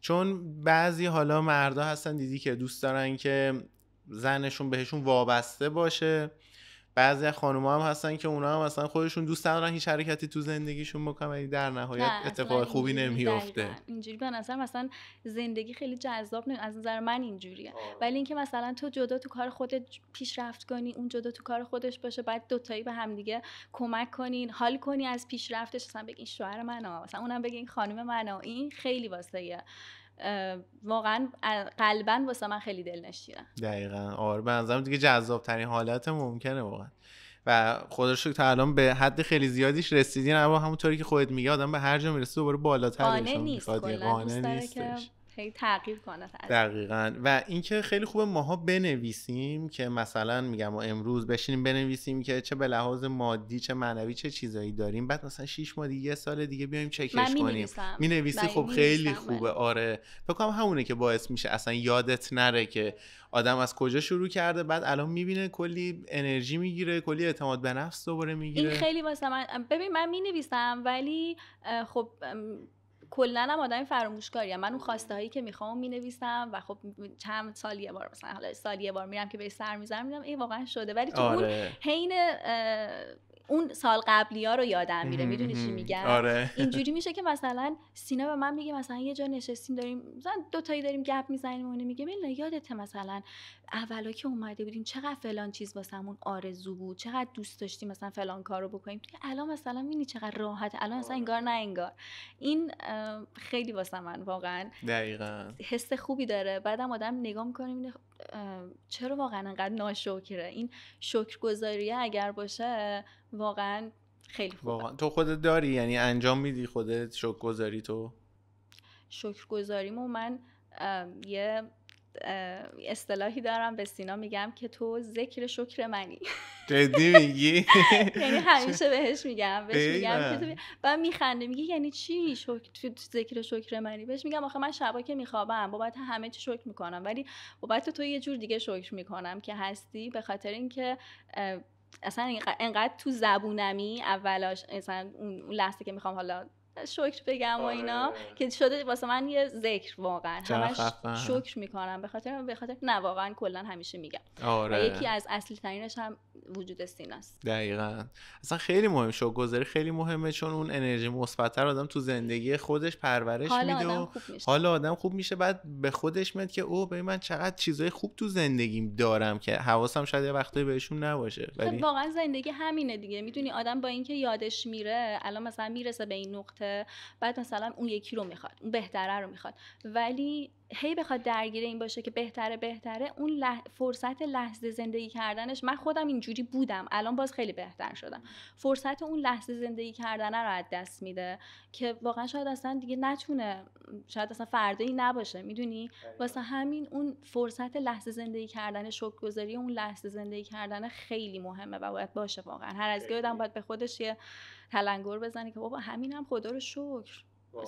Speaker 1: چون بعضی حالا مردا هستن دیدی که دوست دارن که زنشون بهشون وابسته باشه بعضی خانوما هم هستن که اونا هم مثلا خودشون دوست ندارن هیچ حرکتی تو زندگیشون بکنن ولی در نهایت اتفاق خوبی نمیافته
Speaker 2: اینجوری به نظر مثلا زندگی خیلی جذاب نمی از نظر من اینجوریه ولی اینکه مثلا تو جدا تو کار خودت پیشرفت کنی اون جدا تو کار خودش باشه بعد دوتایی به همدیگه کمک کنین حال کنی از پیشرفتش مثلا بگین شوهر منو مثلا اونم بگین خانم منو این خیلی واسه واقعا قلبا واسه من خیلی دلنشینه
Speaker 1: دقیقا آره به نظرم دیگه جذابترین حالت ممکنه واقعا و خودش رو تا الان به حد خیلی زیادیش رسیدین اما همونطوری که خودت میگی آدم به هر جا میرسه دوباره بالاتر قانه نیست
Speaker 2: خیلی تغییر کنه
Speaker 1: دقیقا و اینکه خیلی خوبه ماها بنویسیم که مثلا میگم ما امروز بشینیم بنویسیم که چه به لحاظ مادی چه معنوی چه چیزایی داریم بعد مثلا شش ماه دیگه یه سال دیگه بیایم چکش من می کنیم می خب خیلی خوبه آره. آره فکر کنم همونه که باعث میشه اصلا یادت نره که آدم از کجا شروع کرده بعد الان میبینه کلی انرژی میگیره کلی اعتماد به نفس دوباره میگیره این خیلی
Speaker 2: واسه من ببین من مینویسم ولی خب کلا هم آدم فراموشکاری من اون خواسته هایی که میخوام مینویسم و خب چند سال یه بار مثلا حالا سال یه بار میرم که به سر میزنم میگم ای واقعا شده ولی تو آره. حین اون سال قبلی ها رو یادم میره میدونی چی میگم آره. اینجوری میشه که مثلا سینا به من میگه مثلا یه جا نشستیم داریم مثلا دو تایی داریم گپ میزنیم اون میگه میلا یادته مثلا اولا که اومده بودیم چقدر فلان چیز واسمون آرزو بود چقدر دوست داشتیم مثلا فلان کار رو بکنیم الان مثلا مینی چقدر راحت الان مثلا انگار نه انگار این خیلی واسه من واقعا
Speaker 1: دقیقا
Speaker 2: حس خوبی داره بعدم آدم نگاه میکنه چرا واقعا انقدر ناشکره این شکرگذاریه اگر باشه واقعا خیلی
Speaker 1: خوبه واقعا. تو خودت داری یعنی انجام میدی خودت شکرگذاری تو
Speaker 2: و من یه اصطلاحی دارم به سینا میگم که تو ذکر شکر منی
Speaker 1: جدی میگی یعنی همیشه
Speaker 2: بهش میگم بهش میگم و میخنده میگه یعنی چی تو ذکر شکر منی بهش میگم آخه من شبا که میخوابم بابت همه چی شکر میکنم ولی بابت تو یه جور دیگه شکر میکنم که هستی به خاطر اینکه اصلا انقدر تو زبونمی اولاش اصلا اون لحظه که میخوام حالا شکر بگم و آره. اینا که شده واسه من یه ذکر واقعا همش شکر میکنم به خاطر به خاطر نه واقعا کلا همیشه میگم آره. و یکی از اصلی ترینش هم وجود سیناست
Speaker 1: دقیقا اصلا خیلی مهم شو گذاری خیلی مهمه چون اون انرژی مثبتتر آدم تو زندگی خودش پرورش میده و حالا آدم خوب میشه بعد به خودش میاد که او به من چقدر چیزای خوب تو زندگیم دارم که حواسم شاید یه بهشون نباشه خب ولی واقعا
Speaker 2: زندگی همینه دیگه میدونی آدم با اینکه یادش میره الان مثلا میرسه به این نقطه بعد مثلا اون یکی رو میخواد اون بهتره رو میخواد ولی هی بخواد درگیر این باشه که بهتره بهتره اون فرصت لحظه زندگی کردنش من خودم اینجوری بودم الان باز خیلی بهتر شدم فرصت اون لحظه زندگی کردن رو از دست میده که واقعا شاید اصلا دیگه نتونه شاید اصلا فردایی نباشه میدونی واسه همین اون فرصت لحظه زندگی کردن شوک اون لحظه زندگی کردن خیلی مهمه و باید باشه واقعا هر از گاهی باید به خودش یه تلنگر بزنی که بابا همین هم خدا رو شکر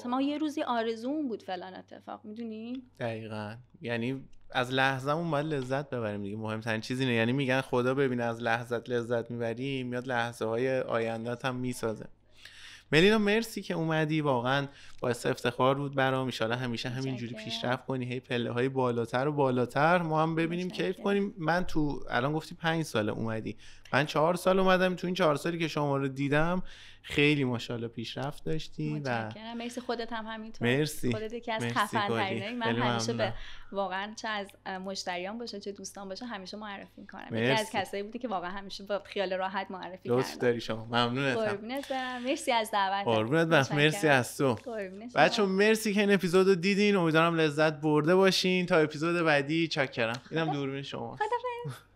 Speaker 2: ما یه روزی آرزوم بود فلان اتفاق میدونی
Speaker 1: دقیقا یعنی از لحظه باید لذت ببریم دیگه مهمترین چیزی یعنی میگن خدا ببینه از لحظت لذت میبری میاد لحظه های آیندت هم میسازه ملینا مرسی که اومدی واقعا باعث افتخار بود برام ان همیشه همینجوری پیشرفت کنی هی پله های بالاتر و بالاتر ما هم ببینیم کیف کنیم من تو الان گفتی پنج ساله اومدی من چهار سال اومدم تو این چهار سالی که شما رو دیدم خیلی ماشاءالله پیشرفت داشتی متشکرم
Speaker 2: و... مرسی خودت هم همینطور مرسی خودت یکی از خفن من همیشه به واقعا چه از مشتریان باشه چه دوستان باشه همیشه معرفی میکنم یکی از کسایی بودی که واقعا همیشه با خیال راحت معرفی کردم دوست
Speaker 1: داری شما ممنونتم
Speaker 2: مرسی از دعوتت
Speaker 1: قربونت مرسی از تو بچه مرسی که این اپیزودو دیدین امیدوارم لذت برده باشین تا اپیزود بعدی چاکرم اینم دوربین شما خدافظ